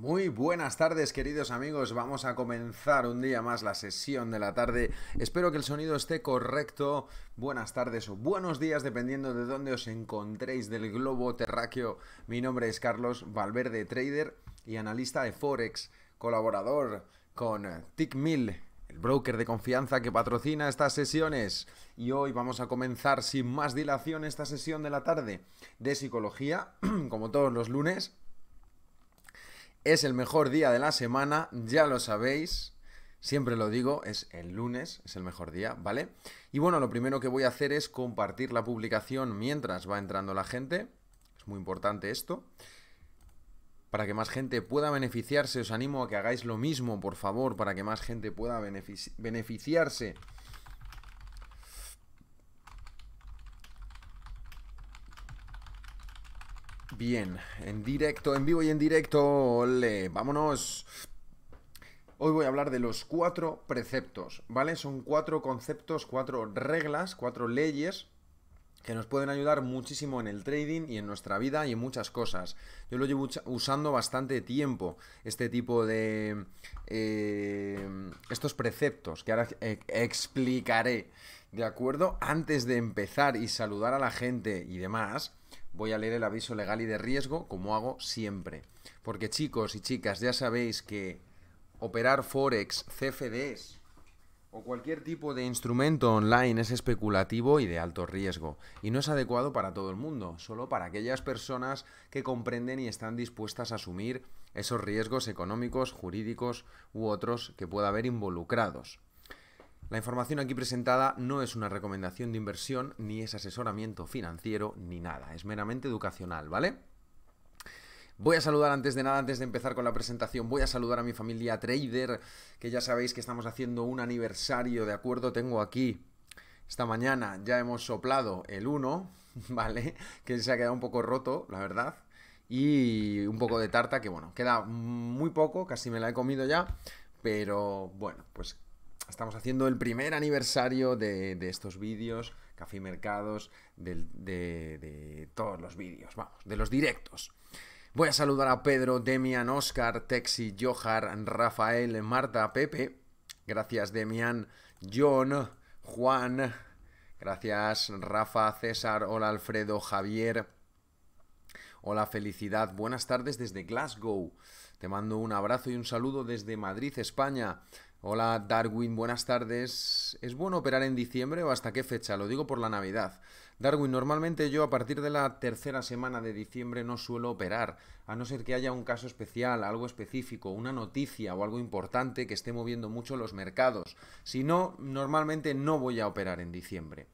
Muy buenas tardes queridos amigos, vamos a comenzar un día más la sesión de la tarde. Espero que el sonido esté correcto. Buenas tardes o buenos días dependiendo de dónde os encontréis del globo terráqueo. Mi nombre es Carlos Valverde, trader y analista de Forex, colaborador con TickMill, el broker de confianza que patrocina estas sesiones. Y hoy vamos a comenzar sin más dilación esta sesión de la tarde de psicología, como todos los lunes es el mejor día de la semana, ya lo sabéis. Siempre lo digo, es el lunes, es el mejor día, ¿vale? Y bueno, lo primero que voy a hacer es compartir la publicación mientras va entrando la gente. Es muy importante esto. Para que más gente pueda beneficiarse, os animo a que hagáis lo mismo, por favor, para que más gente pueda beneficiarse Bien, en directo, en vivo y en directo, ole, vámonos. Hoy voy a hablar de los cuatro preceptos, ¿vale? Son cuatro conceptos, cuatro reglas, cuatro leyes que nos pueden ayudar muchísimo en el trading y en nuestra vida y en muchas cosas. Yo lo llevo usando bastante tiempo, este tipo de... Eh, estos preceptos que ahora e-, explicaré, ¿de acuerdo? Antes de empezar y saludar a la gente y demás, voy a leer el aviso legal y de riesgo, como hago siempre. Porque chicos y chicas, ya sabéis que operar Forex, CFDs o cualquier tipo de instrumento online es especulativo y de alto riesgo, y no es adecuado para todo el mundo, solo para aquellas personas que comprenden y están dispuestas a asumir esos riesgos económicos, jurídicos u otros que pueda haber involucrados. La información aquí presentada no es una recomendación de inversión, ni es asesoramiento financiero, ni nada, es meramente educacional, ¿vale? Voy a saludar antes de nada, antes de empezar con la presentación, voy a saludar a mi familia trader, que ya sabéis que estamos haciendo un aniversario, ¿de acuerdo? Tengo aquí, esta mañana ya hemos soplado el 1, ¿vale? Que se ha quedado un poco roto, la verdad. Y un poco de tarta, que bueno, queda muy poco, casi me la he comido ya, pero bueno, pues Estamos haciendo el primer aniversario de, estos vídeos, Café y Mercados, de, de todos los vídeos, vamos, de los directos. Voy a saludar a Pedro, Demian, Oscar, Texi, Johar, Rafael, Marta, Pepe. Gracias, Demian, John, Juan. Gracias, Rafa, César. Hola, Alfredo, Javier. Hola, Felicidad. Buenas tardes desde Glasgow. Te mando un abrazo y un saludo desde Madrid, España. Hola Darwin, buenas tardes. ¿Es bueno operar en diciembre o hasta qué fecha? Lo digo por la Navidad. Darwin, normalmente yo a partir de la tercera semana de diciembre no suelo operar, a no ser que haya un caso especial, algo específico, una noticia o algo importante que esté moviendo mucho los mercados. Si no, normalmente no voy a operar en diciembre.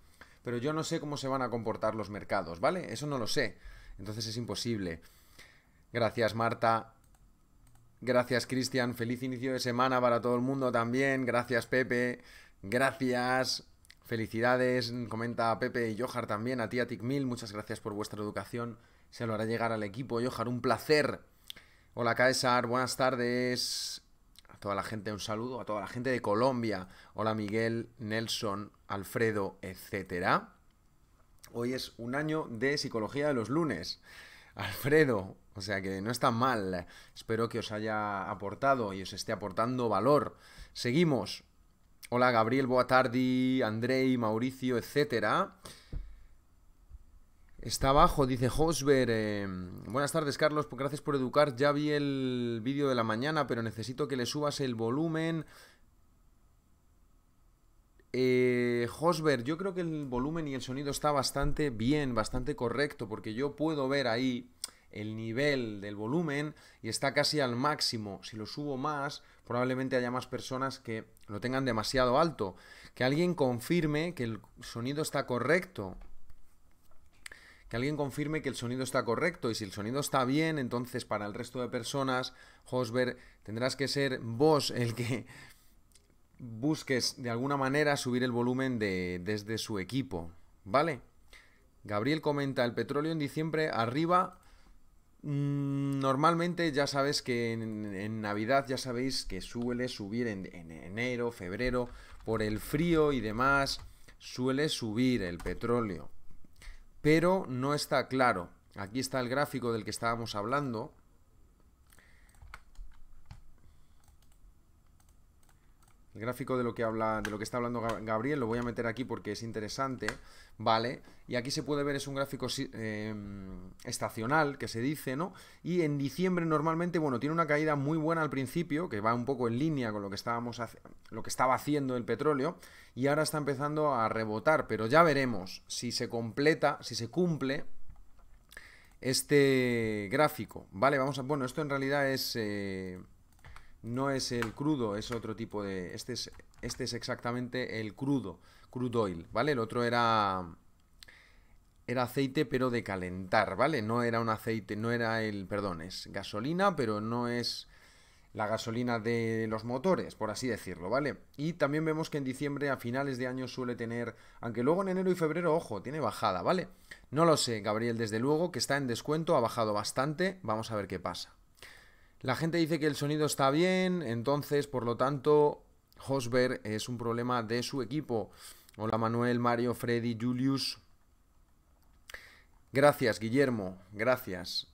Pero yo no sé cómo se van a comportar los mercados, ¿vale? Eso no lo sé. Entonces es imposible. Gracias, Marta. Gracias, Cristian. Feliz inicio de semana para todo el mundo también. Gracias, Pepe. Gracias. Felicidades, comenta Pepe y Johar también. A ti, a Mil, muchas gracias por vuestra educación. Se lo hará llegar al equipo, Johar. Un placer. Hola, Caesar. Buenas tardes. A toda la gente, un saludo. A toda la gente de Colombia. Hola, Miguel, Nelson, Alfredo, etcétera. Hoy es un año de psicología de los lunes. Alfredo. O sea que no está mal. Espero que os haya aportado y os esté aportando valor. Seguimos. Hola Gabriel, boa tarde, Andrei, Mauricio, etcétera. Está abajo, dice Hosber. Eh, buenas tardes, Carlos. Gracias por educar. Ya vi el vídeo de la mañana, pero necesito que le subas el volumen eh, Hosberg, yo creo que el volumen y el sonido está bastante bien, bastante correcto, porque yo puedo ver ahí el nivel del volumen y está casi al máximo. Si lo subo más, probablemente haya más personas que lo tengan demasiado alto. Que alguien confirme que el sonido está correcto. Que alguien confirme que el sonido está correcto y si el sonido está bien, entonces para el resto de personas, Hosberg, tendrás que ser vos el que busques de alguna manera subir el volumen de, desde su equipo, ¿vale? Gabriel comenta, el petróleo en diciembre arriba, mm, normalmente ya sabes que en, Navidad ya sabéis que suele subir en enero, febrero, por el frío y demás, suele subir el petróleo, pero no está claro. Aquí está el gráfico del que estábamos hablando, el gráfico de lo que está hablando Gabriel, lo voy a meter aquí porque es interesante, ¿vale? Y aquí se puede ver, es un gráfico em, estacional que se dice, ¿no? Y en diciembre normalmente, bueno, tiene una caída muy buena al principio, que va un poco en línea con lo que estábamos lo que estaba haciendo el petróleo, y ahora está empezando a rebotar, pero ya veremos si se completa, si se cumple este gráfico, ¿vale? Vamos a, bueno, esto en realidad es. Eh, no es el crudo, es otro tipo de... Este es, este es exactamente el crudo, crude oil, ¿vale? El otro era... Era aceite, pero de calentar, ¿vale? No era un aceite, no era el... Perdón, es gasolina, pero no es la gasolina de los motores, por así decirlo, ¿vale? Y también vemos que en diciembre, a finales de año, suele tener, aunque luego en enero y febrero, ojo, tiene bajada, ¿vale? No lo sé, Gabriel, desde luego que está en descuento, ha bajado bastante, vamos a ver qué pasa. La gente dice que el sonido está bien, entonces, por lo tanto, Hosberg es un problema de su equipo. Hola Manuel, Mario, Freddy, Julius. Gracias, Guillermo, gracias.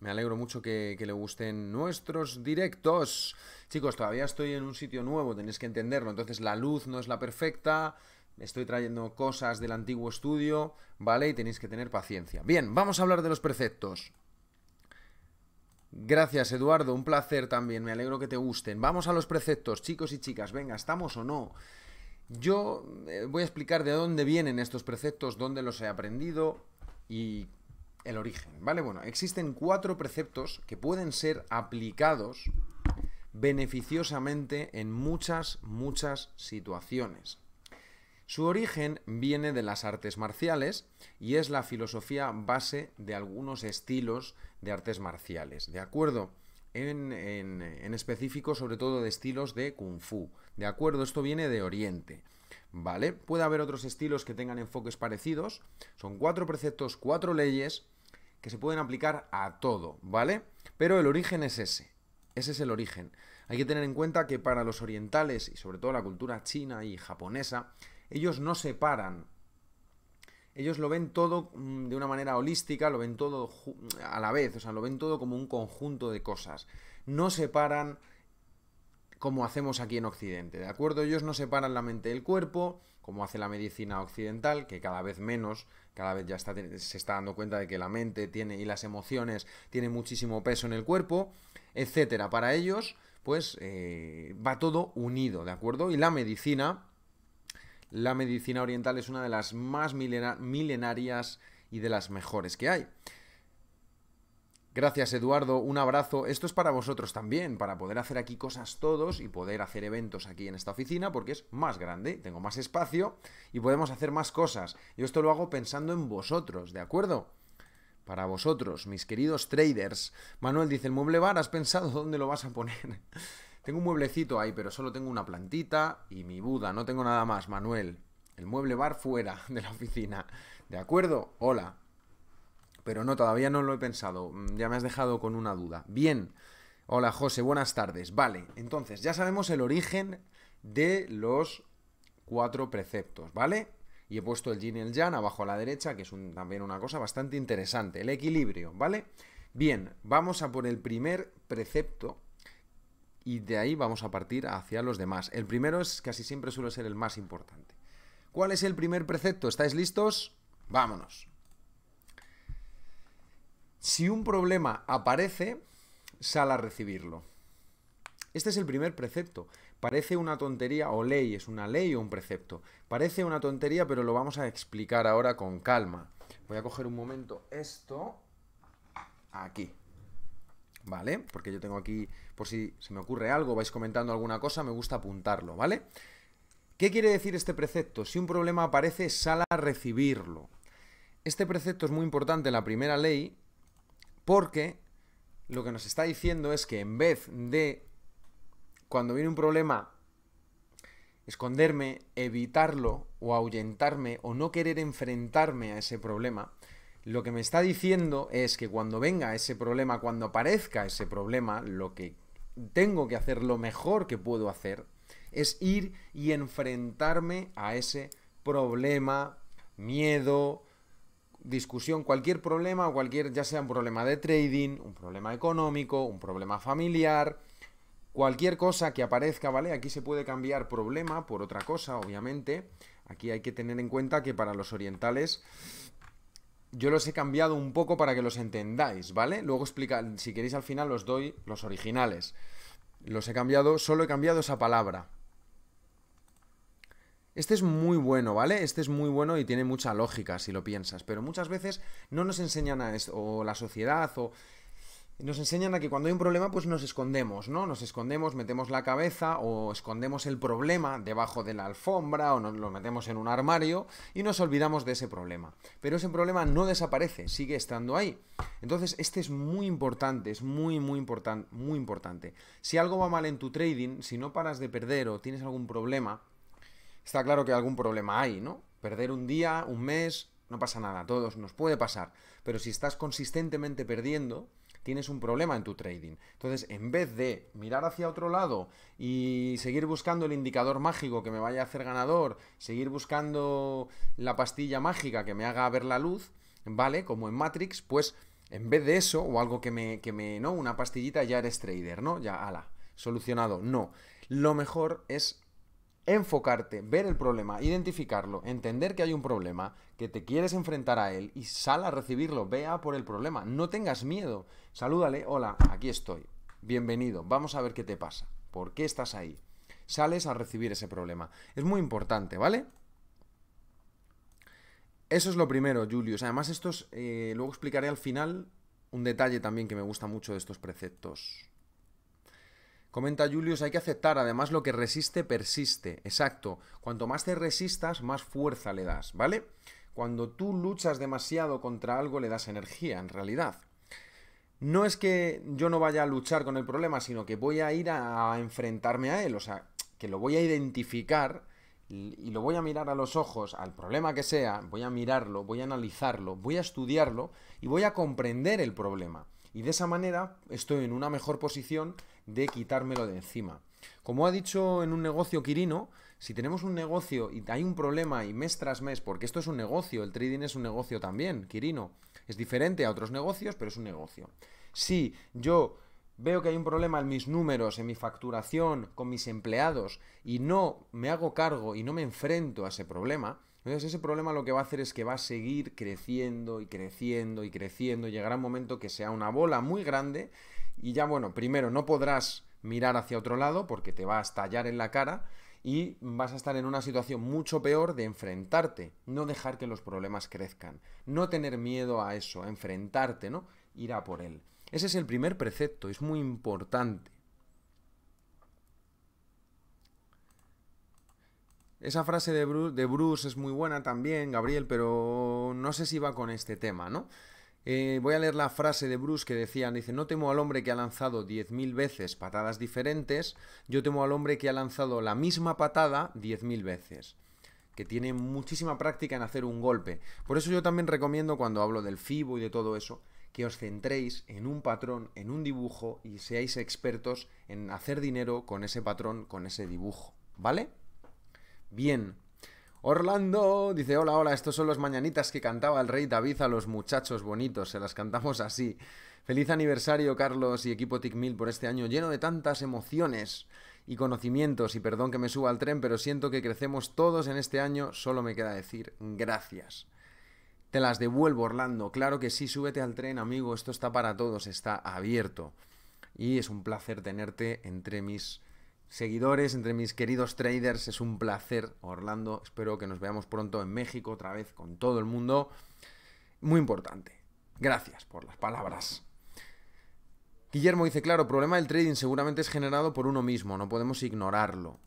Me alegro mucho que, que, le gusten nuestros directos. Chicos, todavía estoy en un sitio nuevo, tenéis que entenderlo. Entonces la luz no es la perfecta. Estoy trayendo cosas del antiguo estudio, ¿vale? Y tenéis que tener paciencia. Bien, vamos a hablar de los preceptos. Gracias, Eduardo. Un placer también. Me alegro que te gusten. Vamos a los preceptos, chicos y chicas. Venga, ¿estamos o no? Yo eh, voy a explicar de dónde vienen estos preceptos, dónde los he aprendido y el origen. ¿Vale? Bueno, existen cuatro preceptos que pueden ser aplicados beneficiosamente en muchas, muchas situaciones. Su origen viene de las artes marciales y es la filosofía base de algunos estilos de artes marciales, ¿de acuerdo? En, específico sobre todo de estilos de kung fu. ¿De acuerdo? Esto viene de Oriente. ¿Vale? Puede haber otros estilos que tengan enfoques parecidos. Son cuatro preceptos, cuatro leyes que se pueden aplicar a todo, ¿vale? Pero el origen es ese. Ese es el origen. Hay que tener en cuenta que para los orientales y sobre todo la cultura china y japonesa, ellos no separan. Ellos lo ven todo mm, de una manera holística, lo ven todo a la vez, o sea, lo ven todo como un conjunto de cosas. No separan como hacemos aquí en Occidente, ¿de acuerdo? Ellos no separan la mente del cuerpo, como hace la medicina occidental, que cada vez menos, cada vez ya se está dando cuenta de que la mente tiene y las emociones tienen muchísimo peso en el cuerpo, etcétera. Para ellos, pues eh, va todo unido, ¿de acuerdo? Y la medicina la medicina oriental es una de las más milenarias y de las mejores que hay. Gracias Eduardo, un abrazo. Esto es para vosotros también, para poder hacer aquí cosas todos y poder hacer eventos aquí en esta oficina porque es más grande, tengo más espacio y podemos hacer más cosas. Yo esto lo hago pensando en vosotros, ¿de acuerdo? Para vosotros, mis queridos traders. Manuel dice, el mueble bar, ¿has pensado dónde lo vas a poner? Tengo un mueblecito ahí, pero solo tengo una plantita y mi Buda. No tengo nada más, Manuel. El mueble bar fuera de la oficina. ¿De acuerdo? Hola. Pero no, todavía no lo he pensado. Mm, ya me has dejado con una duda. Bien. Hola, José. Buenas tardes. Vale. Entonces, ya sabemos el origen de los cuatro preceptos, ¿vale? Y he puesto el yin y el yang abajo a la derecha, que es también una cosa bastante interesante. El equilibrio, ¿vale? Bien, vamos a por el primer precepto y de ahí vamos a partir hacia los demás. El primero es casi siempre suele ser el más importante. ¿Cuál es el primer precepto? ¿Estáis listos? Vámonos. Si un problema aparece, sal a recibirlo. Este es el primer precepto. Parece una tontería o ley, es una ley o un precepto. Parece una tontería, pero lo vamos a explicar ahora con calma. Voy a coger un momento esto aquí. ¿vale? Porque yo tengo aquí, por si se me ocurre algo, vais comentando alguna cosa, me gusta apuntarlo, ¿vale? ¿Qué quiere decir este precepto? Si un problema aparece, sala a recibirlo. Este precepto es muy importante en la primera ley porque lo que nos está diciendo es que en vez de, cuando viene un problema, esconderme, evitarlo o ahuyentarme o no querer enfrentarme a ese problema, lo que me está diciendo es que cuando venga ese problema, cuando aparezca ese problema, lo que tengo que hacer, lo mejor que puedo hacer, es ir y enfrentarme a ese problema, miedo, discusión, cualquier problema, cualquier, ya sea un problema de trading, un problema económico, un problema familiar, cualquier cosa que aparezca, ¿vale? Aquí se puede cambiar problema por otra cosa, obviamente. Aquí hay que tener en cuenta que para los orientales yo los he cambiado un poco para que los entendáis, ¿vale? Luego explica, si queréis al final os doy los originales. Los he cambiado, solo he cambiado esa palabra. Este es muy bueno, ¿vale? Este es muy bueno y tiene mucha lógica si lo piensas, pero muchas veces no nos enseñan a esto, o la sociedad, o nos enseñan a que cuando hay un problema, pues nos escondemos, ¿no? Nos escondemos, metemos la cabeza o escondemos el problema debajo de la alfombra o nos lo metemos en un armario y nos olvidamos de ese problema. Pero ese problema no desaparece, sigue estando ahí. Entonces, este es muy importante, es muy, muy importante, muy importante. Si algo va mal en tu trading, si no paras de perder o tienes algún problema, está claro que algún problema hay, ¿no? Perder un día, un mes, no pasa nada, a todos nos puede pasar. Pero si estás consistentemente perdiendo, tienes un problema en tu trading. Entonces, en vez de mirar hacia otro lado y seguir buscando el indicador mágico que me vaya a hacer ganador, seguir buscando la pastilla mágica que me haga ver la luz, ¿vale? Como en Matrix, pues en vez de eso, o algo que me, que me, no, una pastillita, ya eres trader, ¿no? Ya, ala, solucionado. No, lo mejor es enfocarte, ver el problema, identificarlo, entender que hay un problema, que te quieres enfrentar a él y sal a recibirlo, vea por el problema, no tengas miedo, salúdale, hola, aquí estoy, bienvenido, vamos a ver qué te pasa, por qué estás ahí, sales a recibir ese problema, es muy importante, ¿vale? Eso es lo primero, Julius. Además, estos, eh, luego explicaré al final un detalle también que me gusta mucho de estos preceptos Comenta Julius, hay que aceptar, además lo que resiste persiste, exacto. Cuanto más te resistas, más fuerza le das, ¿vale? Cuando tú luchas demasiado contra algo, le das energía, en realidad. No es que yo no vaya a luchar con el problema, sino que voy a ir a, enfrentarme a él, o sea, que lo voy a identificar y lo voy a mirar a los ojos, al problema que sea, voy a mirarlo, voy a analizarlo, voy a estudiarlo y voy a comprender el problema. Y de esa manera estoy en una mejor posición de quitármelo de encima. Como ha dicho en un negocio Quirino, si tenemos un negocio y hay un problema y mes tras mes, porque esto es un negocio, el trading es un negocio también, Quirino, es diferente a otros negocios, pero es un negocio. Si yo veo que hay un problema en mis números, en mi facturación, con mis empleados, y no me hago cargo y no me enfrento a ese problema, entonces ese problema lo que va a hacer es que va a seguir creciendo y creciendo y creciendo llegará un momento que sea una bola muy grande y ya bueno, primero no podrás mirar hacia otro lado porque te va a estallar en la cara y vas a estar en una situación mucho peor de enfrentarte, no dejar que los problemas crezcan, no tener miedo a eso, a enfrentarte, ¿no? Ir a por él. Ese es el primer precepto, es muy importante. Esa frase de Bruce, es muy buena también, Gabriel, pero no sé si va con este tema, ¿no? Eh, voy a leer la frase de Bruce que decía, dice, no temo al hombre que ha lanzado 10.000 veces patadas diferentes, yo temo al hombre que ha lanzado la misma patada 10.000 veces, que tiene muchísima práctica en hacer un golpe. Por eso yo también recomiendo cuando hablo del FIBO y de todo eso, que os centréis en un patrón, en un dibujo y seáis expertos en hacer dinero con ese patrón, con ese dibujo, ¿vale? bien. Orlando dice, hola, hola, estos son los mañanitas que cantaba el rey David a los muchachos bonitos, se las cantamos así. Feliz aniversario, Carlos y equipo TICMIL por este año lleno de tantas emociones y conocimientos, y perdón que me suba al tren, pero siento que crecemos todos en este año, solo me queda decir gracias. Te las devuelvo, Orlando, claro que sí, súbete al tren, amigo, esto está para todos, está abierto. Y es un placer tenerte entre mis seguidores, entre mis queridos traders. Es un placer, Orlando. Espero que nos veamos pronto en México otra vez con todo el mundo. Muy importante. Gracias por las palabras. Guillermo dice, claro, el problema del trading seguramente es generado por uno mismo, no podemos ignorarlo.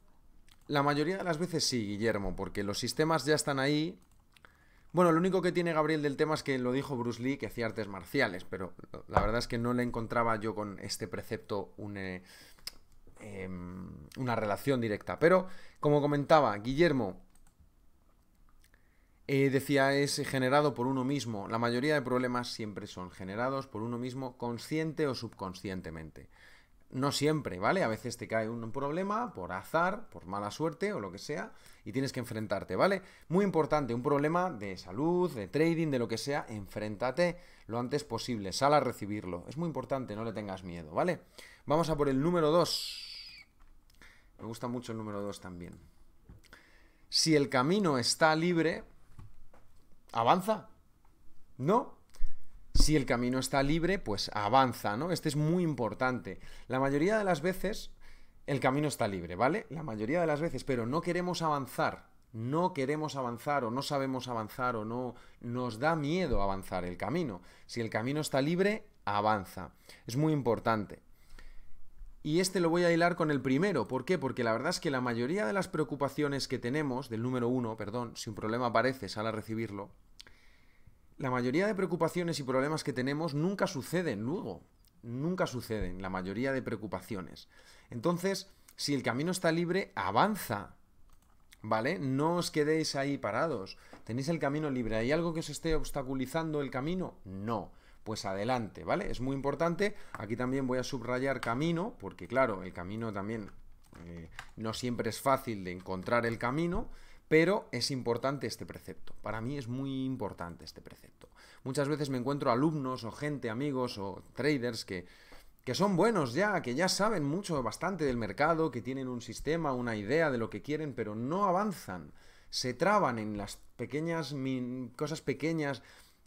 La mayoría de las veces sí, Guillermo, porque los sistemas ya están ahí. Bueno, lo único que tiene Gabriel del tema es que lo dijo Bruce Lee, que hacía artes marciales, pero la verdad es que no le encontraba yo con este precepto un, Em, una relación directa. Pero, como comentaba, Guillermo eh, decía, es generado por uno mismo. La mayoría de problemas siempre son generados por uno mismo, consciente o subconscientemente. No siempre, ¿vale? A veces te cae un problema por azar, por mala suerte o lo que sea, y tienes que enfrentarte, ¿vale? Muy importante, un problema de salud, de trading, de lo que sea, enfréntate lo antes posible, sal a recibirlo. Es muy importante, no le tengas miedo, ¿vale? Vamos a por el número 2. Me gusta mucho el número 2 también. Si el camino está libre, avanza. ¿No? Si el camino está libre, pues avanza, ¿no? Este es muy importante. La mayoría de las veces el camino está libre, ¿vale? La mayoría de las veces, pero no queremos avanzar. No queremos avanzar o no sabemos avanzar o no nos da miedo avanzar el camino. Si el camino está libre, avanza. Es muy importante. Y este lo voy a hilar con el primero. ¿Por qué? Porque la verdad es que la mayoría de las preocupaciones que tenemos, del número uno, perdón, si un problema aparece, sale a recibirlo, la mayoría de preocupaciones y problemas que tenemos nunca suceden luego. Nunca suceden, la mayoría de preocupaciones. Entonces, si el camino está libre, avanza. ¿Vale? No os quedéis ahí parados. Tenéis el camino libre. ¿Hay algo que os esté obstaculizando el camino? No pues adelante, ¿vale? Es muy importante. Aquí también voy a subrayar camino, porque claro, el camino también eh, no siempre es fácil de encontrar el camino, pero es importante este precepto. Para mí es muy importante este precepto. Muchas veces me encuentro alumnos o gente, amigos o traders que, que son buenos ya, que ya saben mucho, bastante del mercado, que tienen un sistema, una idea de lo que quieren, pero no avanzan. Se traban en las pequeñas cosas pequeñas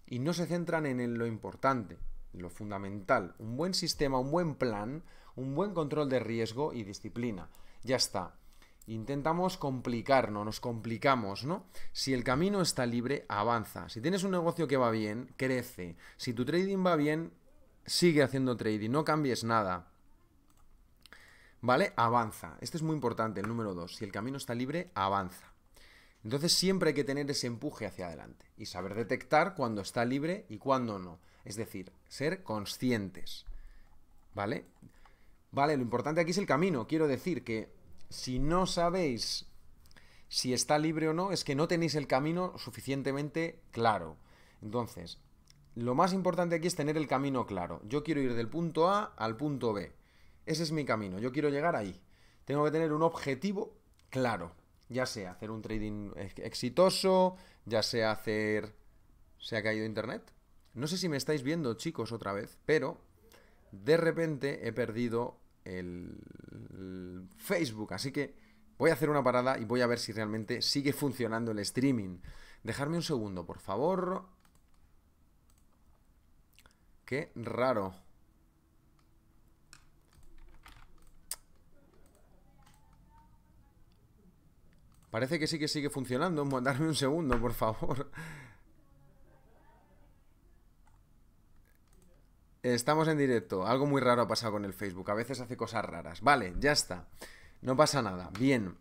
y no se centran en lo importante, lo fundamental. Un buen sistema, un buen plan, un buen control de riesgo y disciplina. Ya está. Intentamos complicarnos, nos complicamos, ¿no? Si el camino está libre, avanza. Si tienes un negocio que va bien, crece. Si tu trading va bien, sigue haciendo trading, no cambies nada. ¿Vale? Avanza. Este es muy importante, el número dos. Si el camino está libre, avanza. Entonces siempre hay que tener ese empuje hacia adelante y saber detectar cuando está libre y cuándo no. Es decir, ser conscientes. ¿Vale? Vale, lo importante aquí es el camino. Quiero decir que si no sabéis si está libre o no, es que no tenéis el camino suficientemente claro. Entonces, lo más importante aquí es tener el camino claro. Yo quiero ir del punto A al punto B. Ese es mi camino. Yo quiero llegar ahí. Tengo que tener un objetivo claro ya sea hacer un trading exitoso, ya sea hacer... ¿Se ha caído internet? No sé si me estáis viendo, chicos, otra vez, pero de repente he perdido el, Facebook, así que voy a hacer una parada y voy a ver si realmente sigue funcionando el streaming. Dejarme un segundo, por favor. Qué raro. Parece que sí que sigue funcionando. mandarme un segundo, por favor. Estamos en directo. Algo muy raro ha pasado con el Facebook. A veces hace cosas raras. Vale, ya está. No pasa nada. Bien.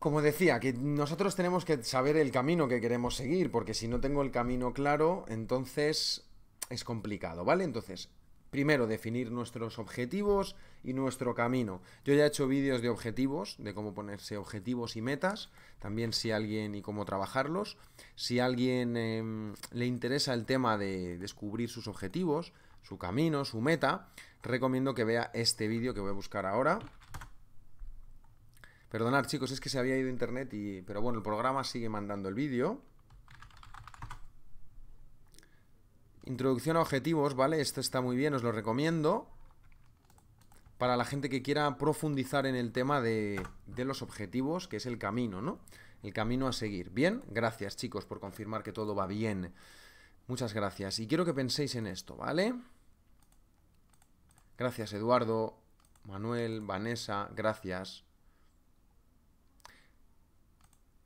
Como decía, que nosotros tenemos que saber el camino que queremos seguir, porque si no tengo el camino claro, entonces es complicado, ¿vale? Entonces, Primero, definir nuestros objetivos y nuestro camino. Yo ya he hecho vídeos de objetivos, de cómo ponerse objetivos y metas, también si alguien y cómo trabajarlos. Si a alguien em, le interesa el tema de descubrir sus objetivos, su camino, su meta, recomiendo que vea este vídeo que voy a buscar ahora. Perdonad chicos, es que se había ido internet y... Pero bueno, el programa sigue mandando el vídeo. Introducción a objetivos, ¿vale? Esto está muy bien, os lo recomiendo. Para la gente que quiera profundizar en el tema de, de los objetivos, que es el camino, ¿no? El camino a seguir. Bien, gracias chicos por confirmar que todo va bien. Muchas gracias. Y quiero que penséis en esto, ¿vale? Gracias Eduardo, Manuel, Vanessa, gracias.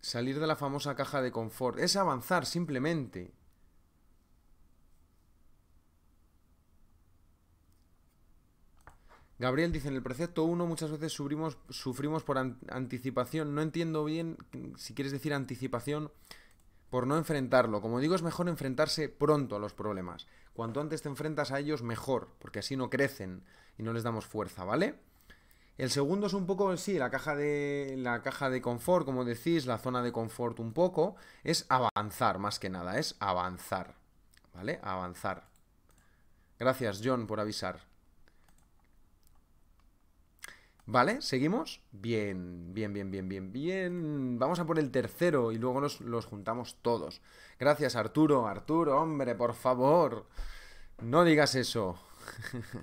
Salir de la famosa caja de confort es avanzar simplemente. Gabriel dice, en el precepto 1 muchas veces sufrimos, por anticipación. No entiendo bien si quieres decir anticipación por no enfrentarlo. Como digo, es mejor enfrentarse pronto a los problemas. Cuanto antes te enfrentas a ellos, mejor, porque así no crecen y no les damos fuerza, ¿vale? El segundo es un poco, sí, la caja de, la caja de confort, como decís, la zona de confort un poco, es avanzar, más que nada, es avanzar, ¿vale? Avanzar. Gracias, John, por avisar. ¿Vale? ¿Seguimos? Bien, bien, bien, bien, bien, bien. Vamos a por el tercero y luego los, los, juntamos todos. Gracias, Arturo. Arturo, hombre, por favor. No digas eso.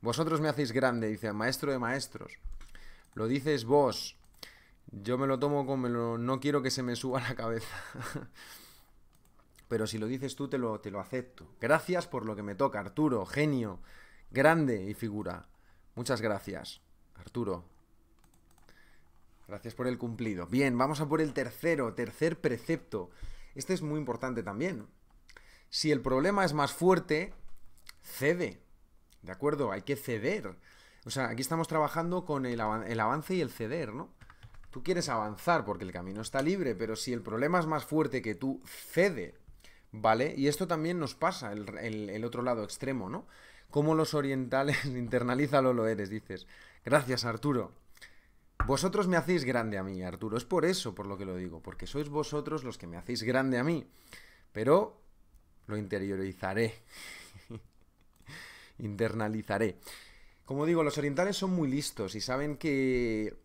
Vosotros me hacéis grande, dice maestro de maestros. Lo dices vos. Yo me lo tomo como No quiero que se me suba la cabeza. Pero si lo dices tú, te te lo acepto. Gracias por lo que me toca, Arturo. Genio. Grande y figura. Muchas gracias. Arturo. Gracias por el cumplido. Bien, vamos a por el tercero, tercer precepto. Este es muy importante también. Si el problema es más fuerte, cede. ¿De acuerdo? Hay que ceder. O sea, aquí estamos trabajando con el, avance y el ceder, ¿no? Tú quieres avanzar porque el camino está libre, pero si el problema es más fuerte que tú, cede. ¿Vale? Y esto también nos pasa, el, otro lado extremo, ¿no? Como los orientales, internalízalo lo eres, dices. Gracias, Arturo. Vosotros me hacéis grande a mí, Arturo. Es por eso por lo que lo digo, porque sois vosotros los que me hacéis grande a mí. Pero lo interiorizaré. Internalizaré. Como digo, los orientales son muy listos y saben que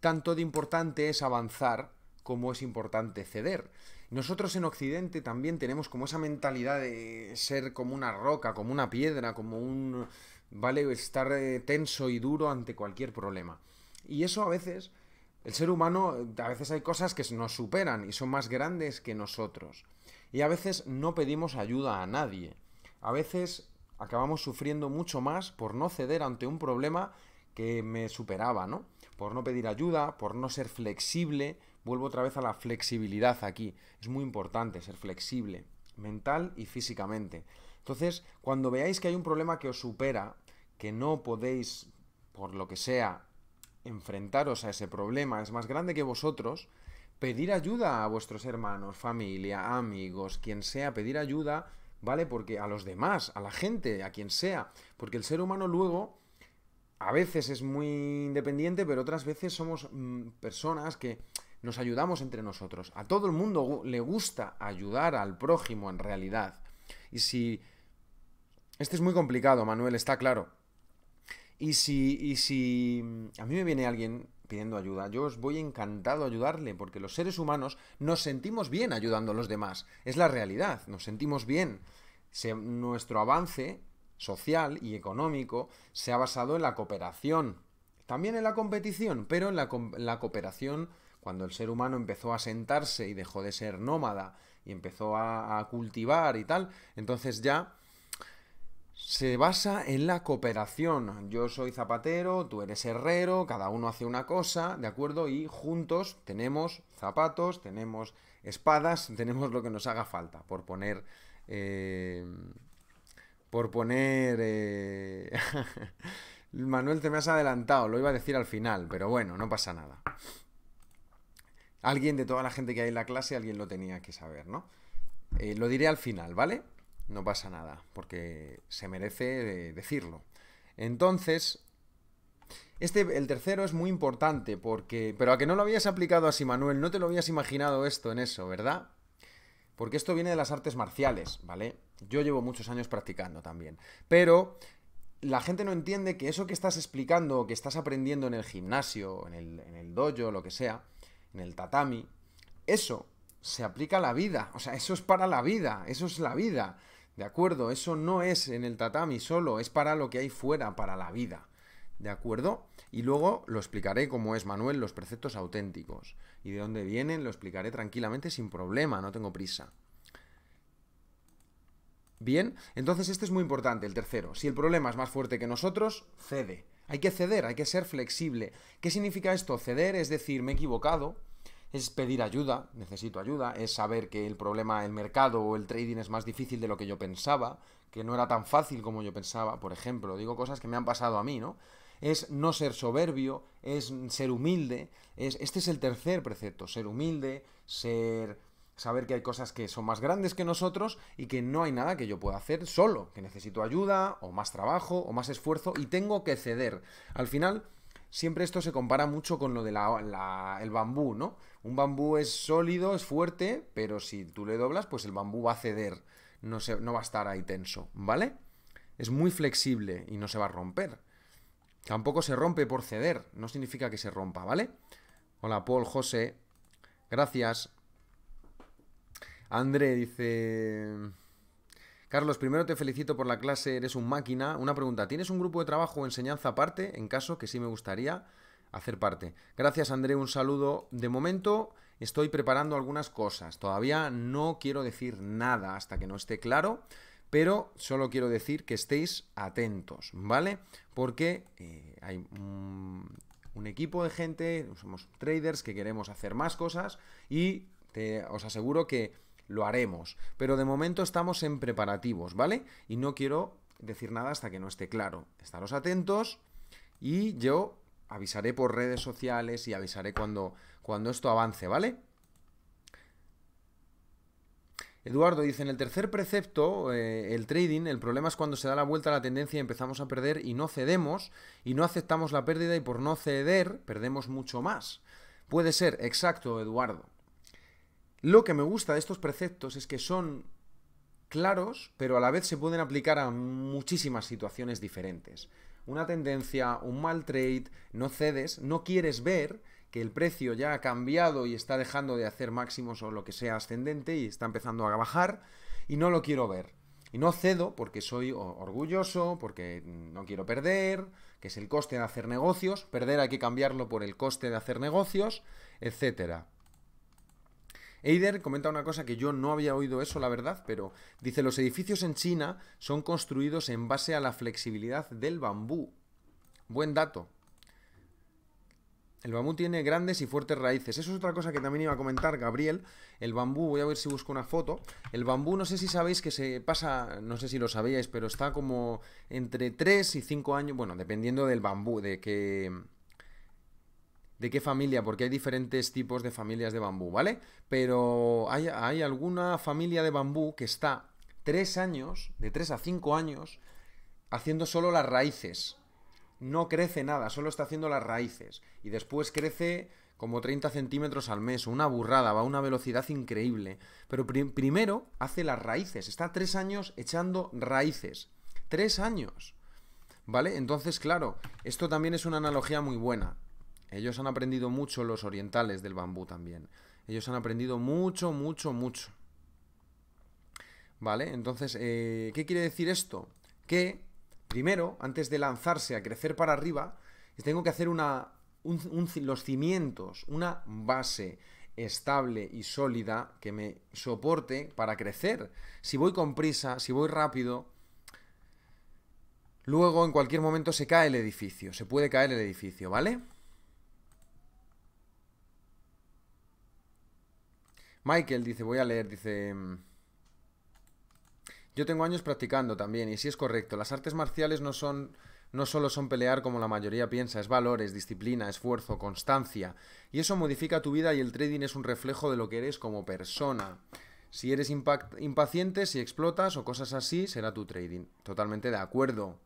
tanto de importante es avanzar como es importante ceder. Nosotros en Occidente también tenemos como esa mentalidad de ser como una roca, como una piedra, como un, ¿vale? Estar eh, tenso y duro ante cualquier problema. Y eso a veces, el ser humano, a veces hay cosas que nos superan y son más grandes que nosotros. Y a veces no pedimos ayuda a nadie. A veces acabamos sufriendo mucho más por no ceder ante un problema que me superaba, ¿no? Por no pedir ayuda, por no ser flexible. Vuelvo otra vez a la flexibilidad aquí. Es muy importante ser flexible, mental y físicamente. Entonces, cuando veáis que hay un problema que os supera, que no podéis, por lo que sea, enfrentaros a ese problema, es más grande que vosotros, pedir ayuda a vuestros hermanos, familia, amigos, quien sea, pedir ayuda, ¿vale? Porque a los demás, a la gente, a quien sea, porque el ser humano luego a veces es muy independiente, pero otras veces somos mm, personas que nos ayudamos entre nosotros. A todo el mundo le gusta ayudar al prójimo en realidad. Y si este es muy complicado, Manuel, está claro. Y si, y si a mí me viene alguien pidiendo ayuda, yo os voy encantado a ayudarle, porque los seres humanos nos sentimos bien ayudando a los demás. Es la realidad, nos sentimos bien. nuestro avance social y económico se ha basado en la cooperación, también en la competición, pero en la, cooperación, cuando el ser humano empezó a sentarse y dejó de ser nómada y empezó a cultivar y tal, entonces ya se basa en la cooperación. Yo soy zapatero, tú eres herrero, cada uno hace una cosa, ¿de acuerdo? Y juntos tenemos zapatos, tenemos espadas, tenemos lo que nos haga falta, por poner... Eh, por poner... Eh, Manuel, te me has adelantado, lo iba a decir al final, pero bueno, no pasa nada. Alguien de toda la gente que hay en la clase, alguien lo tenía que saber, ¿no? Eh, lo diré al final, ¿vale? no pasa nada, porque se merece eh, decirlo. Entonces, este, el tercero es muy importante, porque. Pero a que no lo habías aplicado así, Manuel, no te lo habías imaginado esto en eso, ¿verdad? Porque esto viene de las artes marciales, ¿vale? Yo llevo muchos años practicando también. Pero la gente no entiende que eso que estás explicando o que estás aprendiendo en el gimnasio, en el, en el dojo, lo que sea, en el tatami, eso se aplica a la vida. O sea, eso es para la vida, eso es la vida. ¿De acuerdo? Eso no es en el tatami solo, es para lo que hay fuera, para la vida. ¿De acuerdo? Y luego lo explicaré cómo es Manuel, los preceptos auténticos. Y de dónde vienen, lo explicaré tranquilamente sin problema, no tengo prisa. Bien, entonces este es muy importante, el tercero. Si el problema es más fuerte que nosotros, cede. Hay que ceder, hay que ser flexible. ¿Qué significa esto? Ceder es decir, me he equivocado, es pedir ayuda, necesito ayuda, es saber que el problema, el mercado o el trading es más difícil de lo que yo pensaba, que no era tan fácil como yo pensaba, por ejemplo, digo cosas que me han pasado a mí, ¿no? Es no ser soberbio, es ser humilde, es, este es el tercer precepto, ser humilde, ser saber que hay cosas que son más grandes que nosotros y que no hay nada que yo pueda hacer solo, que necesito ayuda o más trabajo o más esfuerzo y tengo que ceder. Al final, siempre esto se compara mucho con lo del el bambú, ¿no? Un bambú es sólido, es fuerte, pero si tú le doblas, pues el bambú va a ceder, no, se, no va a estar ahí tenso, ¿vale? Es muy flexible y no se va a romper. Tampoco se rompe por ceder, no significa que se rompa, ¿vale? Hola Paul, José, gracias. André dice... Carlos, primero te felicito por la clase, eres un máquina. Una pregunta, ¿tienes un grupo de trabajo o enseñanza aparte? En caso que sí me gustaría hacer parte. Gracias, André, un saludo. De momento estoy preparando algunas cosas. Todavía no quiero decir nada hasta que no esté claro, pero solo quiero decir que estéis atentos, ¿vale? Porque eh, hay un, equipo de gente, somos traders que queremos hacer más cosas y os aseguro que lo haremos. Pero de momento estamos en preparativos, ¿vale? Y no quiero decir nada hasta que no esté claro. Estaros atentos y yo avisaré por redes sociales y avisaré cuando, cuando esto avance, ¿vale? Eduardo dice, en el tercer precepto, eh, el trading, el problema es cuando se da la vuelta a la tendencia y empezamos a perder y no cedemos y no aceptamos la pérdida y por no ceder perdemos mucho más. Puede ser, exacto, Eduardo. Lo que me gusta de estos preceptos es que son claros, pero a la vez se pueden aplicar a muchísimas situaciones diferentes. Una tendencia, un mal trade, no cedes, no quieres ver que el precio ya ha cambiado y está dejando de hacer máximos o lo que sea ascendente y está empezando a bajar y no lo quiero ver. Y no cedo porque soy orgulloso, porque no quiero perder, que es el coste de hacer negocios, perder hay que cambiarlo por el coste de hacer negocios, etcétera. Eider comenta una cosa que yo no había oído eso, la verdad, pero dice, los edificios en China son construidos en base a la flexibilidad del bambú. Buen dato. El bambú tiene grandes y fuertes raíces. Eso es otra cosa que también iba a comentar Gabriel. El bambú, voy a ver si busco una foto. El bambú, no sé si sabéis que se pasa, no sé si lo sabíais, pero está como entre 3 y 5 años, bueno, dependiendo del bambú, de que de qué familia, porque hay diferentes tipos de familias de bambú, ¿vale? Pero hay, alguna familia de bambú que está tres años, de tres a cinco años, haciendo solo las raíces. No crece nada, solo está haciendo las raíces. Y después crece como 30 centímetros al mes, una burrada, va a una velocidad increíble. Pero primero hace las raíces, está tres años echando raíces. Tres años. ¿Vale? Entonces, claro, esto también es una analogía muy buena. Ellos han aprendido mucho los orientales del bambú también. Ellos han aprendido mucho, mucho, mucho. ¿Vale? Entonces, eh, ¿qué quiere decir esto? Que primero, antes de lanzarse a crecer para arriba, tengo que hacer una, los cimientos, una base estable y sólida que me soporte para crecer. Si voy con prisa, si voy rápido, luego en cualquier momento se cae el edificio, se puede caer el edificio, ¿vale? Michael dice, voy a leer, dice... Mm, yo tengo años practicando también, y si es correcto, las artes marciales no son no solo son pelear como la mayoría piensa, es valores, disciplina, esfuerzo, constancia. Y eso modifica tu vida y el trading es un reflejo de lo que eres como persona. Si eres impaciente, si explotas o cosas así, será tu trading. Totalmente de acuerdo.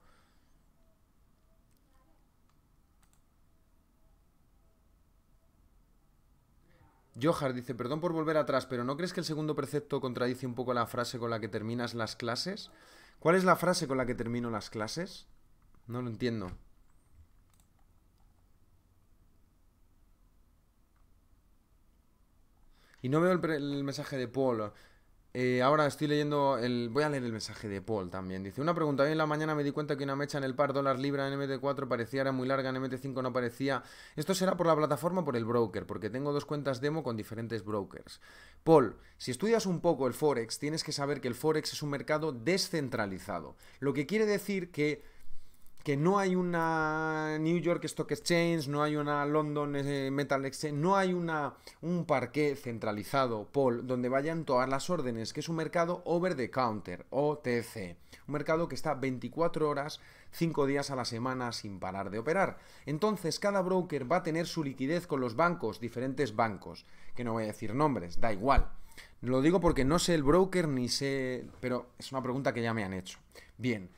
Johar dice, perdón por volver atrás, pero ¿no crees que el segundo precepto contradice un poco la frase con la que terminas las clases? ¿Cuál es la frase con la que termino las clases? No lo entiendo. Y no veo el, mensaje de Paul. Eh, ahora estoy leyendo el. Voy a leer el mensaje de Paul también. Dice: Una pregunta. Hoy en la mañana me di cuenta que una mecha en el par dólar libra en MT4 parecía era muy larga, en MT5 no parecía. Esto será por la plataforma o por el broker, porque tengo dos cuentas demo con diferentes brokers. Paul, si estudias un poco el Forex, tienes que saber que el Forex es un mercado descentralizado. Lo que quiere decir que que no hay una New York Stock Exchange, no hay una London eh, Metal Exchange, no hay una, un parqué centralizado, Paul, donde vayan todas las órdenes, que es un mercado over the counter, OTC. Un mercado que está 24 horas, 5 días a la semana sin parar de operar. Entonces, cada broker va a tener su liquidez con los bancos, diferentes bancos, que no voy a decir nombres, da igual. Lo digo porque no sé el broker ni sé, pero es una pregunta que ya me han hecho. Bien.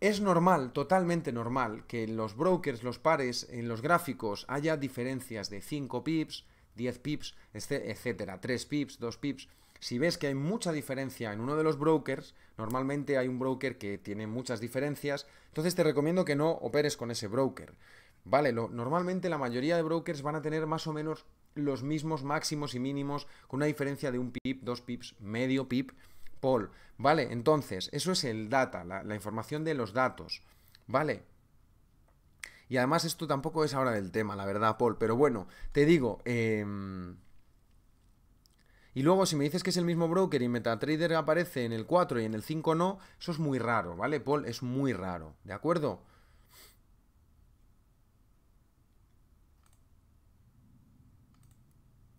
Es normal, totalmente normal, que en los brokers, los pares, en los gráficos haya diferencias de 5 pips, 10 pips, etcétera, 3 pips, 2 pips. Si ves que hay mucha diferencia en uno de los brokers, normalmente hay un broker que tiene muchas diferencias, entonces te recomiendo que no operes con ese broker. Vale, normalmente la mayoría de brokers van a tener más o menos los mismos máximos y mínimos, con una diferencia de un pip, dos pips, medio pip, Paul. Vale, entonces, eso es el data, la, información de los datos. Vale. Y además esto tampoco es ahora del tema, la verdad, Paul. Pero bueno, te digo... Em, y luego, si me dices que es el mismo broker y MetaTrader aparece en el 4 y en el 5 no, eso es muy raro, ¿vale, Paul? Es muy raro, ¿de acuerdo?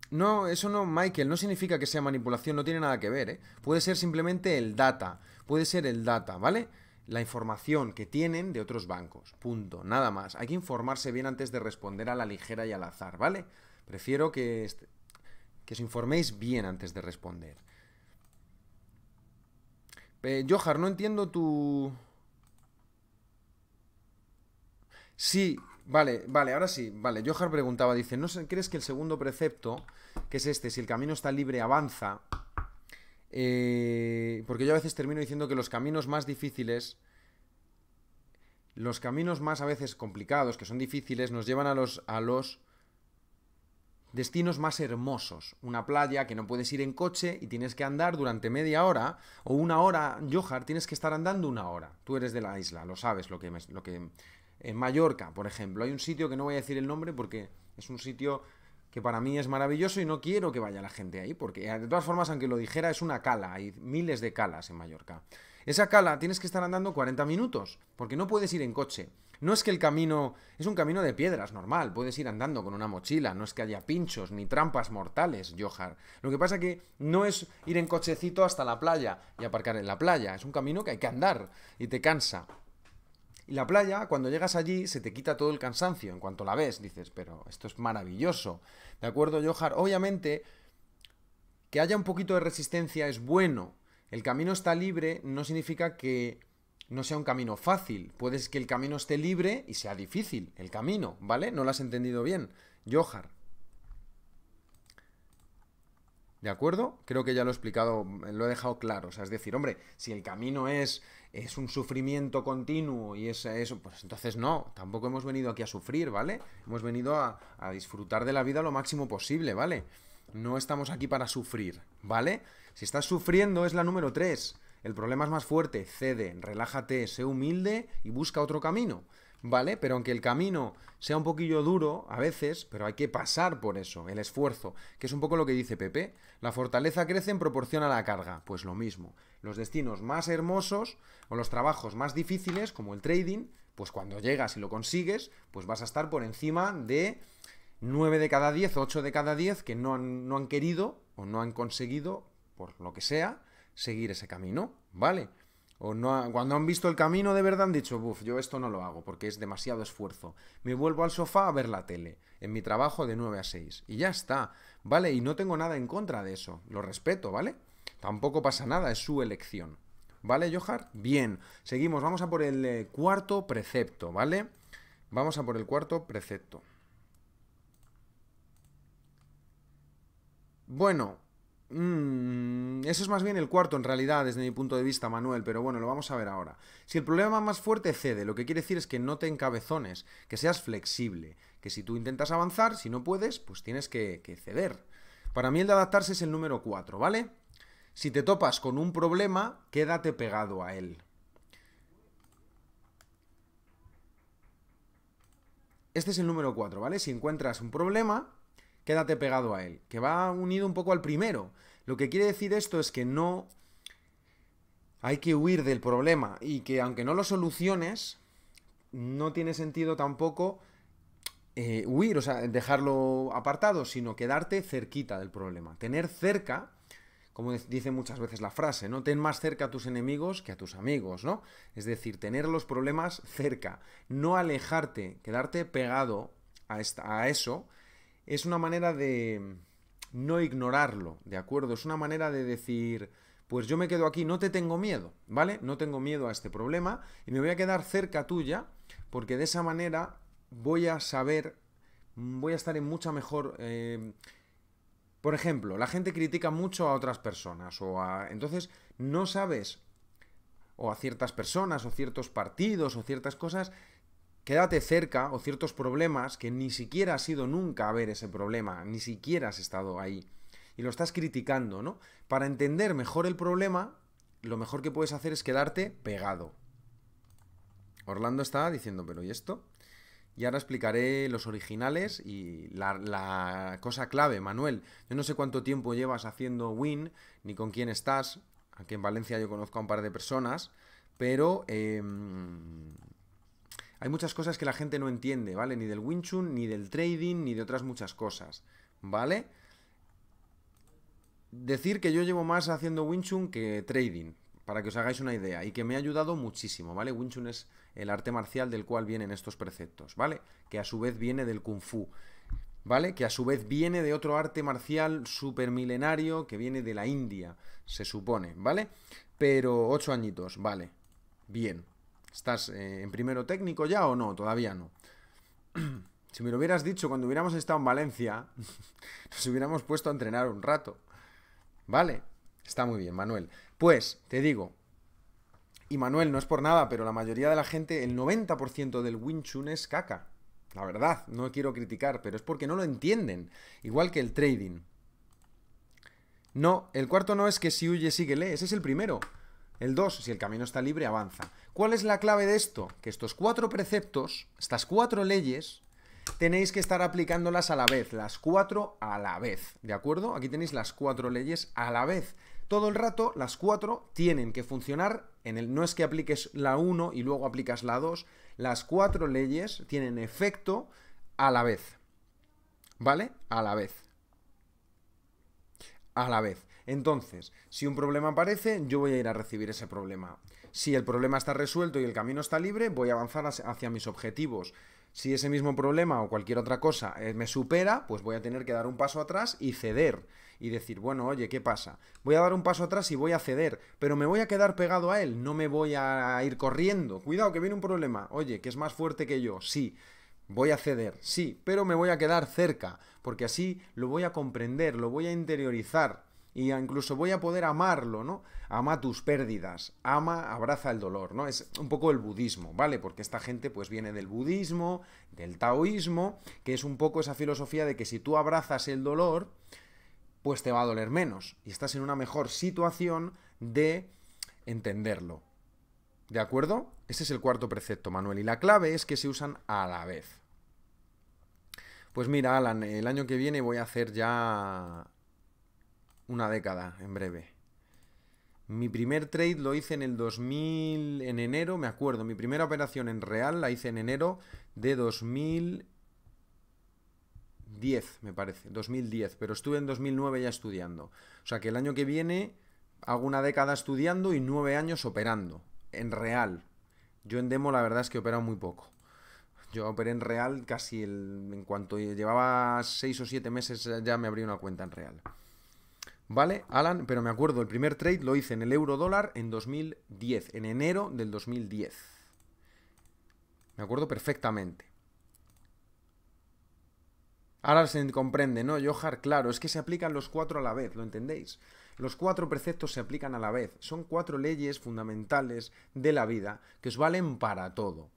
No, eso no, Michael, no significa que sea manipulación, no tiene nada que ver, ¿eh? Puede ser simplemente el data, puede ser el data, ¿vale? La información que tienen de otros bancos, punto, nada más. Hay que informarse bien antes de responder a la ligera y al azar, ¿vale? Prefiero que, que os informéis bien antes de responder. Eh, Johar, no entiendo tu... Sí, Vale, vale, ahora sí, vale. Johar preguntaba, dice, ¿no crees que el segundo precepto, que es este, si el camino está libre, avanza? Eh, porque yo a veces termino diciendo que los caminos más difíciles, los caminos más a veces complicados, que son difíciles, nos llevan a los, a los destinos más hermosos. Una playa que no puedes ir en coche y tienes que andar durante media hora o una hora. Johar, tienes que estar andando una hora. Tú eres de la isla, lo sabes lo que, lo que, en Mallorca, por ejemplo, hay un sitio que no voy a decir el nombre porque es un sitio que para mí es maravilloso y no quiero que vaya la gente ahí, porque eh, de todas formas, aunque lo dijera, es una cala, hay miles de calas en Mallorca. Esa cala tienes que estar andando 40 minutos, porque no puedes ir en coche. No es que el camino es un camino de piedras normal, puedes ir andando con una mochila, no es que haya pinchos ni trampas mortales, Johar. Lo que pasa que no es ir en cochecito hasta la playa y aparcar en la playa, es un camino que hay que andar y te cansa. Y la playa, cuando llegas allí, se te quita todo el cansancio. En cuanto la ves, dices, pero esto es maravilloso. ¿De acuerdo, Johar? Obviamente, que haya un poquito de resistencia es bueno. El camino está libre no significa que no sea un camino fácil. Puedes que el camino esté libre y sea difícil el camino, ¿vale? No lo has entendido bien, Johar. ¿De acuerdo? Creo que ya lo he explicado, lo he dejado claro. O sea, es decir, hombre, si el camino es es un sufrimiento continuo y es eso, pues entonces no, tampoco hemos venido aquí a sufrir, ¿vale? Hemos venido a, disfrutar de la vida lo máximo posible, ¿vale? No estamos aquí para sufrir, ¿vale? Si estás sufriendo es la número 3. El problema es más fuerte, cede, relájate, sé humilde y busca otro camino. ¿vale? Pero aunque el camino sea un poquillo duro a veces, pero hay que pasar por eso, el esfuerzo, que es un poco lo que dice Pepe. La fortaleza crece en proporción a la carga, pues lo mismo. Los destinos más hermosos o los trabajos más difíciles, como el trading, pues cuando llegas y lo consigues, pues vas a estar por encima de 9 de cada 10, 8 de cada 10 que no han, no han querido o no han conseguido, por lo que sea, seguir ese camino, ¿vale? O no cuando han visto el camino de verdad han dicho, buf, yo esto no lo hago porque es demasiado esfuerzo. Me vuelvo al sofá a ver la tele, en mi trabajo de 9 a 6. Y ya está, ¿vale? Y no tengo nada en contra de eso. Lo respeto, ¿vale? Tampoco pasa nada, es su elección. ¿Vale, Johar? Bien, seguimos, vamos a por el eh, cuarto precepto, ¿vale? Vamos a por el cuarto precepto. Bueno, Mm, eso es más bien el cuarto en realidad desde mi punto de vista, Manuel, pero bueno, lo vamos a ver ahora. Si el problema más fuerte cede, lo que quiere decir es que no te encabezones, que seas flexible, que si tú intentas avanzar, si no puedes, pues tienes que, que ceder. Para mí el de adaptarse es el número 4, ¿vale? Si te topas con un problema, quédate pegado a él. Este es el número 4, ¿vale? Si encuentras un problema, quédate pegado a él, que va unido un poco al primero. Lo que quiere decir esto es que no hay que huir del problema y que aunque no lo soluciones, no tiene sentido tampoco eh, huir, o sea, dejarlo apartado, sino quedarte cerquita del problema. Tener cerca, como dice muchas veces la frase, ¿no? Ten más cerca a tus enemigos que a tus amigos, ¿no? Es decir, tener los problemas cerca, no alejarte, quedarte pegado a, a eso es una manera de no ignorarlo, ¿de acuerdo? Es una manera de decir, pues yo me quedo aquí, no te tengo miedo, ¿vale? No tengo miedo a este problema y me voy a quedar cerca tuya porque de esa manera voy a saber, voy a estar en mucha mejor... Eh, por ejemplo, la gente critica mucho a otras personas o a... Entonces, no sabes, o a ciertas personas, o ciertos partidos, o ciertas cosas, quédate cerca o ciertos problemas que ni siquiera has ido nunca a ver ese problema, ni siquiera has estado ahí y lo estás criticando, ¿no? Para entender mejor el problema, lo mejor que puedes hacer es quedarte pegado. Orlando está diciendo, pero ¿y esto? Y ahora explicaré los originales y la, cosa clave, Manuel. Yo no sé cuánto tiempo llevas haciendo Win, ni con quién estás. Aquí en Valencia yo conozco a un par de personas, pero em, hay muchas cosas que la gente no entiende, ¿vale? Ni del Winchun, ni del trading, ni de otras muchas cosas, ¿vale? Decir que yo llevo más haciendo Winchun que trading, para que os hagáis una idea, y que me ha ayudado muchísimo, ¿vale? Wing es el arte marcial del cual vienen estos preceptos, ¿vale? Que a su vez viene del Kung Fu. ¿vale? Que a su vez viene de otro arte marcial milenario que viene de la India, se supone, ¿vale? Pero ocho añitos, vale. Bien. ¿Estás eh, en primero técnico ya o no? Todavía no. si me lo hubieras dicho cuando hubiéramos estado en Valencia, nos hubiéramos puesto a entrenar un rato. ¿Vale? Está muy bien, Manuel. Pues, te digo, y Manuel, no es por nada, pero la mayoría de la gente, el 90% del Wing Chun es caca. La verdad, no quiero criticar, pero es porque no lo entienden. Igual que el trading. No, el cuarto no es que si huye, síguele. Ese es el primero. El 2, si el camino está libre, avanza. ¿Cuál es la clave de esto? Que estos cuatro preceptos, estas cuatro leyes, tenéis que estar aplicándolas a la vez, las cuatro a la vez, ¿de acuerdo? Aquí tenéis las cuatro leyes a la vez. Todo el rato las cuatro tienen que funcionar en el no es que apliques la 1 y luego aplicas la 2, las cuatro leyes tienen efecto a la vez. ¿Vale? A la vez. A la vez. Entonces, si un problema aparece, yo voy a ir a recibir ese problema. Si el problema está resuelto y el camino está libre, voy a avanzar hacia mis objetivos. Si ese mismo problema o cualquier otra cosa eh, me supera, pues voy a tener que dar un paso atrás y ceder. Y decir, bueno, oye, ¿qué pasa? Voy a dar un paso atrás y voy a ceder, pero me voy a quedar pegado a él, no me voy a ir corriendo. Cuidado, que viene un problema. Oye, que es más fuerte que yo, sí. Voy a ceder, sí, pero me voy a quedar cerca, porque así lo voy a comprender, lo voy a interiorizar, y incluso voy a poder amarlo, ¿no? Ama tus pérdidas, ama, abraza el dolor, ¿no? Es un poco el budismo, ¿vale? Porque esta gente pues viene del budismo, del taoísmo, que es un poco esa filosofía de que si tú abrazas el dolor, pues te va a doler menos y estás en una mejor situación de entenderlo. ¿De acuerdo? Ese es el cuarto precepto, Manuel, y la clave es que se usan a la vez. Pues mira, Alan, el año que viene voy a hacer ya una década en breve. Mi primer trade lo hice en el 2000, en enero, me acuerdo. Mi primera operación en real la hice en enero de 2010, me parece. 2010, pero estuve en 2009 ya estudiando. O sea que el año que viene hago una década estudiando y nueve años operando, en real. Yo en demo la verdad es que he operado muy poco. Yo operé en real casi el, en cuanto llevaba seis o siete meses ya me abrí una cuenta en real. ¿Vale? Alan, pero me acuerdo, el primer trade lo hice en el euro dólar en 2010, en enero del 2010. Me acuerdo perfectamente. Ahora se comprende, ¿no, Johar? Claro, es que se aplican los cuatro a la vez, ¿lo entendéis? Los cuatro preceptos se aplican a la vez. Son cuatro leyes fundamentales de la vida que os valen para todo.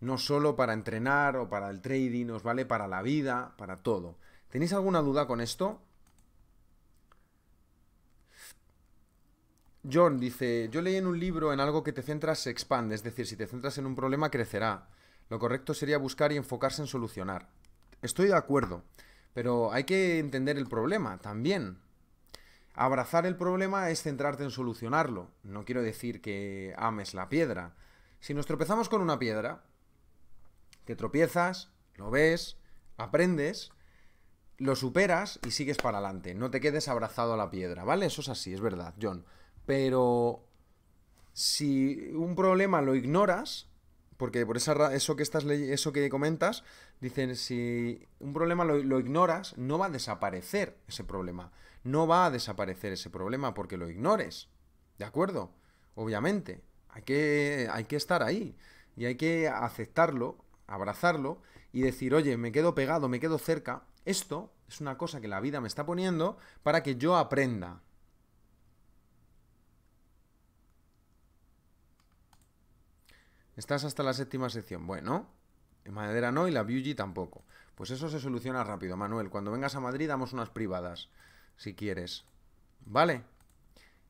No solo para entrenar o para el trading, os vale para la vida, para todo. ¿Tenéis alguna duda con esto? John dice, yo leí en un libro, en algo que te centras se expande, es decir, si te centras en un problema crecerá. Lo correcto sería buscar y enfocarse en solucionar. Estoy de acuerdo, pero hay que entender el problema también. Abrazar el problema es centrarte en solucionarlo. No quiero decir que ames la piedra. Si nos tropezamos con una piedra, te tropiezas, lo ves, aprendes, lo superas y sigues para adelante. No te quedes abrazado a la piedra, ¿vale? Eso es así, es verdad, John. Pero si un problema lo ignoras, porque por esa eso que estás eso que comentas, dicen si un problema lo, ignoras, no va a desaparecer ese problema. No va a desaparecer ese problema porque lo ignores. ¿De acuerdo? Obviamente. Hay hay que estar ahí. Y hay que aceptarlo, abrazarlo y decir, oye, me quedo pegado, me quedo cerca. Esto es una cosa que la vida me está poniendo para que yo aprenda. Estás hasta la séptima sección. Bueno, en madera no y la Beauty tampoco. Pues eso se soluciona rápido, Manuel. Cuando vengas a Madrid damos unas privadas, si quieres. ¿Vale?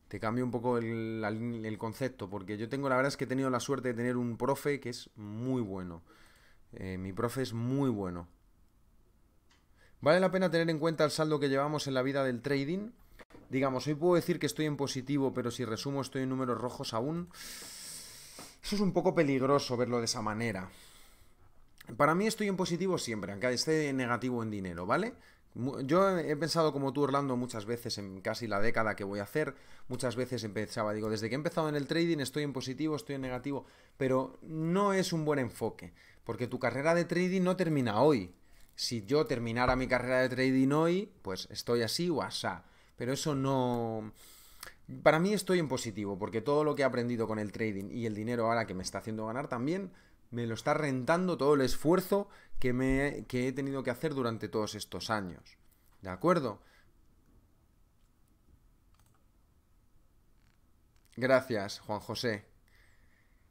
Te cambio un poco el, concepto, porque yo tengo, la verdad es que he tenido la suerte de tener un profe que es muy bueno. Eh, mi profe es muy bueno. ¿Vale la pena tener en cuenta el saldo que llevamos en la vida del trading? Digamos, hoy puedo decir que estoy en positivo, pero si resumo estoy en números rojos aún. Eso es un poco peligroso verlo de esa manera. Para mí estoy en positivo siempre, aunque esté negativo en dinero, ¿vale? Yo he pensado como tú, Orlando, muchas veces en casi la década que voy a hacer, muchas veces empezaba, digo, desde que he empezado en el trading estoy en positivo, estoy en negativo, pero no es un buen enfoque, porque tu carrera de trading no termina hoy. Si yo terminara mi carrera de trading hoy, pues estoy así o asá, pero eso no para mí estoy en positivo, porque todo lo que he aprendido con el trading y el dinero ahora que me está haciendo ganar también, me lo está rentando todo el esfuerzo que, me, he tenido que hacer durante todos estos años. ¿De acuerdo? Gracias, Juan José.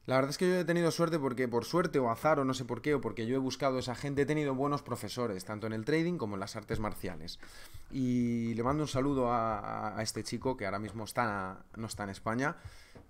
La verdad es que yo he tenido suerte porque por suerte o azar o no sé por qué o porque yo he buscado esa gente, he tenido buenos profesores, tanto en el trading como en las artes marciales. Y le mando un saludo a, este chico que ahora mismo está, no está en España,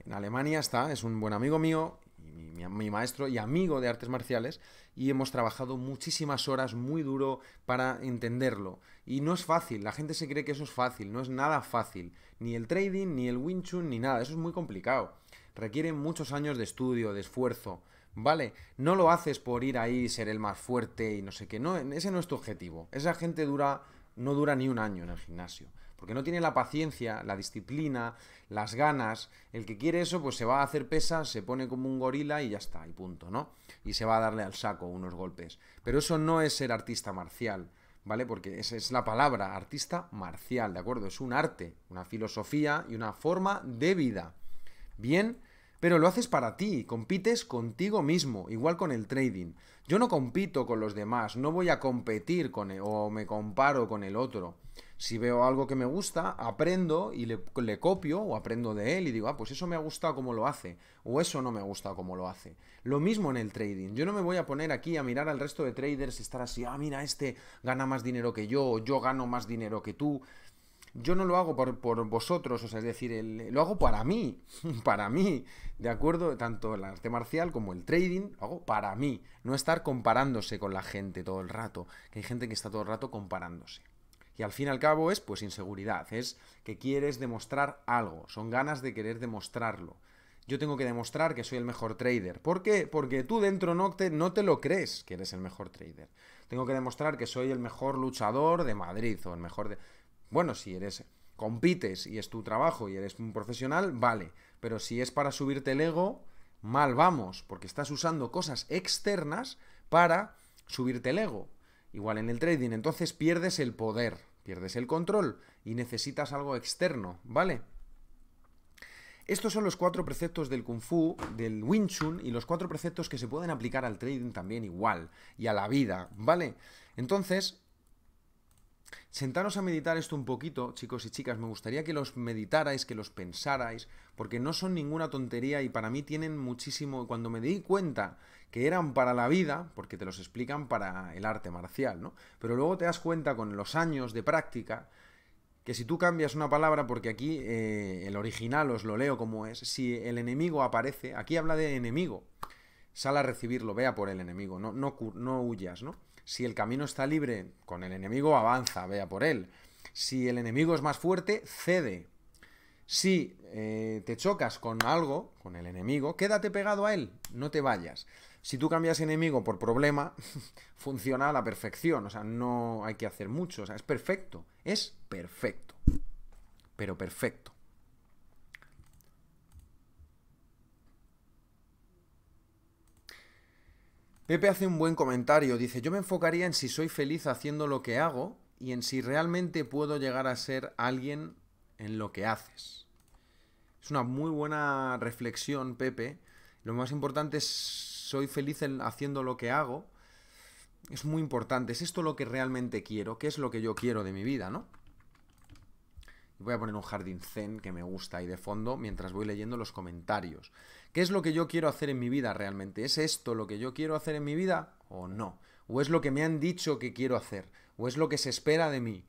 en Alemania está, es un buen amigo mío, mi, mi maestro y amigo de artes marciales, y hemos trabajado muchísimas horas muy duro para entenderlo. Y no es fácil, la gente se cree que eso es fácil, no es nada fácil, ni el trading, ni el Wing Chun, ni nada, eso es muy complicado requieren muchos años de estudio, de esfuerzo, ¿vale? No lo haces por ir ahí, y ser el más fuerte y no sé qué, no, ese no es tu objetivo. Esa gente dura, no dura ni un año en el gimnasio, porque no tiene la paciencia, la disciplina, las ganas. El que quiere eso, pues se va a hacer pesas, se pone como un gorila y ya está, y punto, ¿no? Y se va a darle al saco unos golpes. Pero eso no es ser artista marcial. ¿vale? Porque esa es la palabra, artista marcial, ¿de acuerdo? Es un arte, una filosofía y una forma de vida bien, pero lo haces para ti, compites contigo mismo, igual con el trading. Yo no compito con los demás, no voy a competir con e, o me comparo con el otro. Si veo algo que me gusta, aprendo y le, copio o aprendo de él y digo, ah, pues eso me ha gustado como lo hace, o eso no me gusta como lo hace. Lo mismo en el trading. Yo no me voy a poner aquí a mirar al resto de traders y estar así, ah, mira, este gana más dinero que yo, o yo gano más dinero que tú yo no lo hago por, vosotros, o sea, es decir, lo hago para mí, para mí, ¿de acuerdo? Tanto el arte marcial como el trading, lo hago para mí, no estar comparándose con la gente todo el rato, que hay gente que está todo el rato comparándose. Y al fin y al cabo es pues inseguridad, es que quieres demostrar algo, son ganas de querer demostrarlo. Yo tengo que demostrar que soy el mejor trader. ¿Por qué? Porque tú dentro no no te lo crees que eres el mejor trader. Tengo que demostrar que soy el mejor luchador de Madrid o el mejor de bueno, si eres compites y es tu trabajo y eres un profesional, vale. Pero si es para subirte el ego, mal vamos, porque estás usando cosas externas para subirte el ego. Igual en el trading, entonces pierdes el poder, pierdes el control y necesitas algo externo, ¿vale? Estos son los cuatro preceptos del Kung Fu, del Wing Chun y los cuatro preceptos que se pueden aplicar al trading también igual y a la vida, ¿vale? Entonces, sentaros a meditar esto un poquito, chicos y chicas, me gustaría que los meditarais, que los pensarais, porque no son ninguna tontería y para mí tienen muchísimo, cuando me di cuenta que eran para la vida, porque te los explican para el arte marcial, ¿no? Pero luego te das cuenta con los años de práctica que si tú cambias una palabra, porque aquí eh, el original os lo leo como es, si el enemigo aparece, aquí habla de enemigo, sal a recibirlo, vea por el enemigo, no, no huyas, ¿no? Si el camino está libre con el enemigo, avanza, vea por él. Si el enemigo es más fuerte, cede. Si eh, te chocas con algo, con el enemigo, quédate pegado a él, no te vayas. Si tú cambias enemigo por problema, funciona a la perfección, o sea, no hay que hacer mucho, o sea, es perfecto, es perfecto, pero perfecto. Pepe hace un buen comentario, dice, yo me enfocaría en si soy feliz haciendo lo que hago y en si realmente puedo llegar a ser alguien en lo que haces. Es una muy buena reflexión, Pepe. Lo más importante es soy feliz haciendo lo que hago. Es muy importante, es esto lo que realmente quiero, qué es lo que yo quiero de mi vida, ¿no? voy a poner un jardín zen que me gusta ahí de fondo mientras voy leyendo los comentarios. ¿Qué es lo que yo quiero hacer en mi vida realmente? ¿Es esto lo que yo quiero hacer en mi vida o no? ¿O es lo que me han dicho que quiero hacer? ¿O es lo que se espera de mí?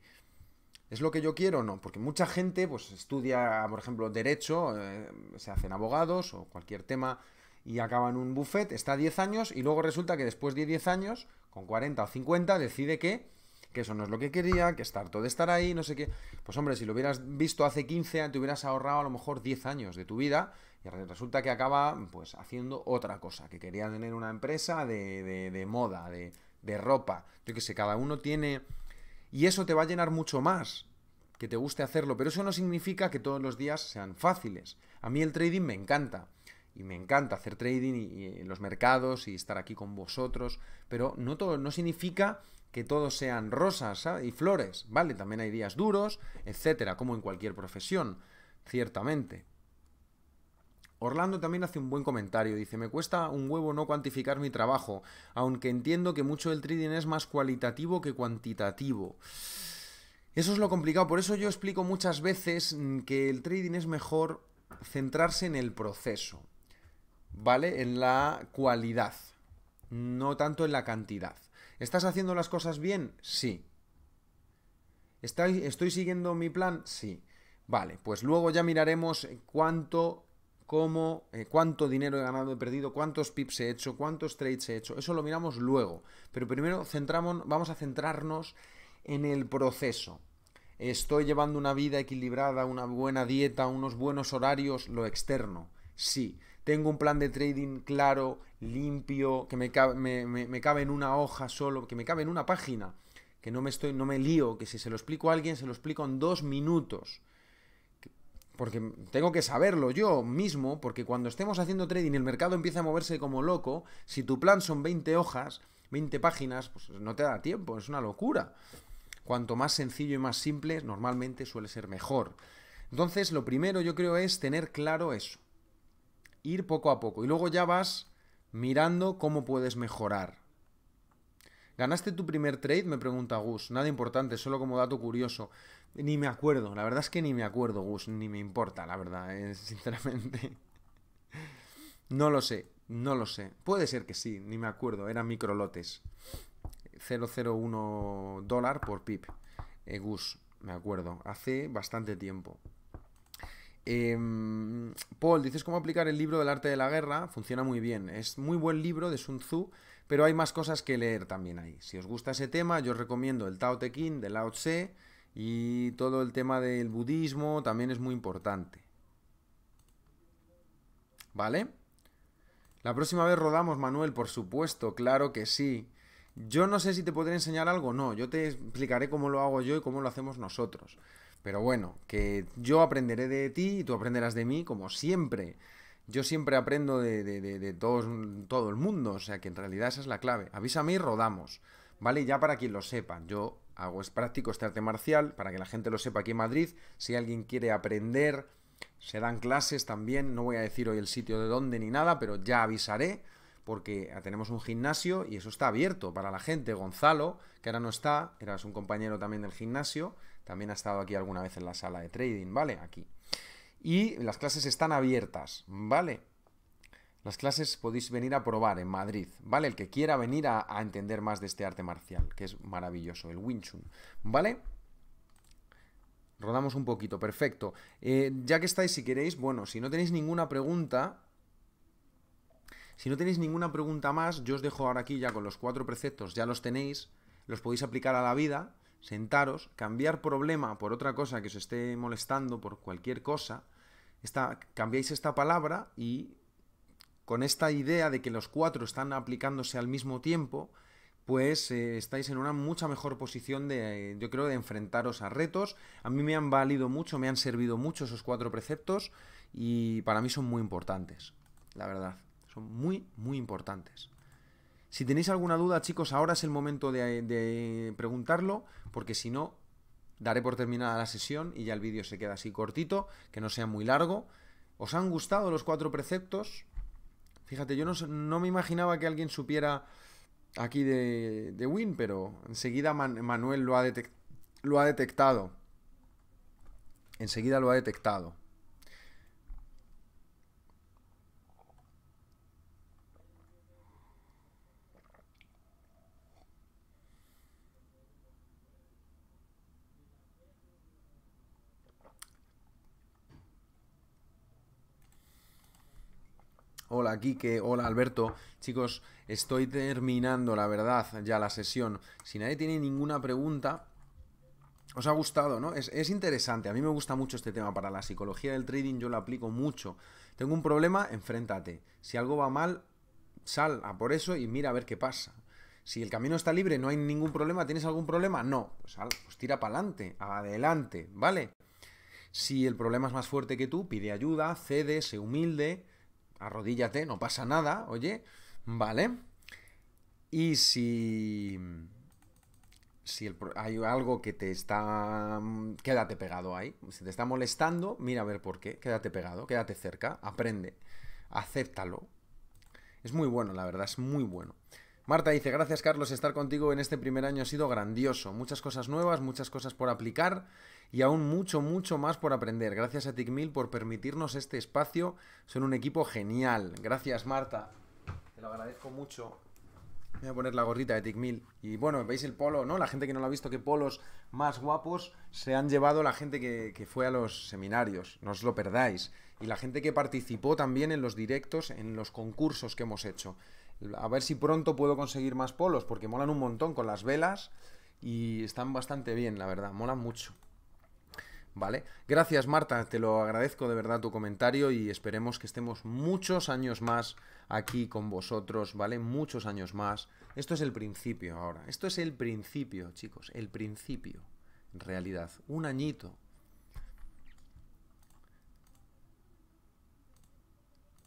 ¿Es lo que yo quiero o no? Porque mucha gente pues, estudia, por ejemplo, derecho, eh, se hacen abogados o cualquier tema y acaban en un buffet, está 10 años y luego resulta que después de 10 años, con 40 o 50, decide que que eso no es lo que quería, que estar todo de estar ahí, no sé qué. Pues hombre, si lo hubieras visto hace 15 años, te hubieras ahorrado a lo mejor 10 años de tu vida y resulta que acaba pues haciendo otra cosa, que quería tener una empresa de, moda, de, ropa. Yo que sé, cada uno tiene... Y eso te va a llenar mucho más que te guste hacerlo, pero eso no significa que todos los días sean fáciles. A mí el trading me encanta y me encanta hacer trading en los mercados y estar aquí con vosotros, pero no todo no significa que todos sean rosas ah, y flores, ¿vale? También hay días duros, etcétera, como en cualquier profesión, ciertamente. Orlando también hace un buen comentario, dice, me cuesta un huevo no cuantificar mi trabajo, aunque entiendo que mucho del trading es más cualitativo que cuantitativo. Eso es lo complicado, por eso yo explico muchas veces mm, que el trading es mejor centrarse en el proceso, ¿vale? En la cualidad, no tanto en la cantidad. ¿Estás haciendo las cosas bien? Sí. ¿Estoy, siguiendo mi plan? Sí. Vale, pues luego ya miraremos cuánto, cómo, eh, cuánto dinero he ganado, he perdido, cuántos pips he hecho, cuántos trades he hecho. Eso lo miramos luego. Pero primero centramos, vamos a centrarnos en el proceso. ¿Estoy llevando una vida equilibrada, una buena dieta, unos buenos horarios? Lo externo. Sí tengo un plan de trading claro, limpio, que me cabe, en una hoja solo, que me cabe en una página, que no me, estoy, no me lío, que si se lo explico a alguien, se lo explico en dos minutos. Porque tengo que saberlo yo mismo, porque cuando estemos haciendo trading y el mercado empieza a moverse como loco, si tu plan son 20 hojas, 20 páginas, pues no te da tiempo, es una locura. Cuanto más sencillo y más simple, normalmente suele ser mejor. Entonces, lo primero yo creo es tener claro eso ir poco a poco y luego ya vas mirando cómo puedes mejorar. ¿Ganaste tu primer trade? Me pregunta Gus. Nada importante, solo como dato curioso. Ni me acuerdo, la verdad es que ni me acuerdo, Gus, ni me importa, la verdad, eh, sinceramente. No lo sé, no lo sé. Puede ser que sí, ni me acuerdo, eran microlotes. 0,01 dólar por pip. Eh, Gus, me acuerdo, hace bastante tiempo. Em, Paul, dices cómo aplicar el libro del arte de la guerra. Funciona muy bien. Es muy buen libro de Sun Tzu, pero hay más cosas que leer también ahí. Si os gusta ese tema, yo os recomiendo el Tao Te Ching de Lao Tse y todo el tema del budismo también es muy importante. ¿Vale? La próxima vez rodamos, Manuel, por supuesto, claro que sí. Yo no sé si te podré enseñar algo, no, yo te explicaré cómo lo hago yo y cómo lo hacemos nosotros. Pero bueno, que yo aprenderé de ti y tú aprenderás de mí, como siempre. Yo siempre aprendo de, todos, todo el mundo, o sea que en realidad esa es la clave. Avísame y rodamos, ¿vale? Ya para quien lo sepa, yo hago es práctico este arte marcial, para que la gente lo sepa aquí en Madrid. Si alguien quiere aprender, se dan clases también. No voy a decir hoy el sitio de dónde ni nada, pero ya avisaré porque tenemos un gimnasio y eso está abierto para la gente. Gonzalo, que ahora no está, eras un compañero también del gimnasio, también ha estado aquí alguna vez en la sala de trading, ¿vale? Aquí. Y las clases están abiertas, ¿vale? Las clases podéis venir a probar en Madrid, ¿vale? El que quiera venir a, entender más de este arte marcial, que es maravilloso, el Wing Chun, ¿vale? Rodamos un poquito, perfecto. Eh, ya que estáis, si queréis, bueno, si no tenéis ninguna pregunta, si no tenéis ninguna pregunta más, yo os dejo ahora aquí ya con los cuatro preceptos, ya los tenéis, los podéis aplicar a la vida sentaros, cambiar problema por otra cosa que os esté molestando, por cualquier cosa, esta, cambiáis esta palabra y con esta idea de que los cuatro están aplicándose al mismo tiempo, pues eh, estáis en una mucha mejor posición de, yo creo, de enfrentaros a retos. A mí me han valido mucho, me han servido mucho esos cuatro preceptos y para mí son muy importantes, la verdad. Son muy, muy importantes. Si tenéis alguna duda, chicos, ahora es el momento de, preguntarlo, porque si no, daré por terminada la sesión y ya el vídeo se queda así cortito, que no sea muy largo. ¿Os han gustado los cuatro preceptos? Fíjate, yo no, me imaginaba que alguien supiera aquí de, Win, pero enseguida Manuel lo ha detectado. Enseguida lo ha detectado. Hola Quique, hola Alberto. Chicos, estoy terminando, la verdad, ya la sesión. Si nadie tiene ninguna pregunta, os ha gustado, ¿no? Es, interesante, a mí me gusta mucho este tema para la psicología del trading, yo lo aplico mucho. Tengo un problema, enfréntate. Si algo va mal, sal a por eso y mira a ver qué pasa. Si el camino está libre, no hay ningún problema, ¿tienes algún problema? No, pues, sal, pues tira para adelante, adelante, ¿vale? Si el problema es más fuerte que tú, pide ayuda, cede, se humilde, arrodíllate, no pasa nada, oye, ¿vale? Y si si hay algo que te está... Mm, quédate pegado ahí. Si te está molestando, mira a ver por qué. Quédate pegado, quédate cerca, aprende, acéptalo. Es muy bueno, la verdad, es muy bueno. Marta dice, gracias Carlos, estar contigo en este primer año ha sido grandioso. Muchas cosas nuevas, muchas cosas por aplicar y aún mucho, mucho más por aprender. Gracias a TICMIL por permitirnos este espacio. Son un equipo genial. Gracias Marta, te lo agradezco mucho. Voy a poner la gorrita de TICMIL. Y bueno, veis el polo, ¿no? La gente que no lo ha visto, qué polos más guapos se han llevado la gente que, que fue a los seminarios. No os lo perdáis. Y la gente que participó también en los directos, en los concursos que hemos hecho. A ver si pronto puedo conseguir más polos, porque molan un montón con las velas y están bastante bien, la verdad, molan mucho. ¿Vale? Gracias Marta, te lo agradezco de verdad tu comentario y esperemos que estemos muchos años más aquí con vosotros, ¿vale? Muchos años más. Esto es el principio ahora, esto es el principio, chicos, el principio, en realidad. Un añito,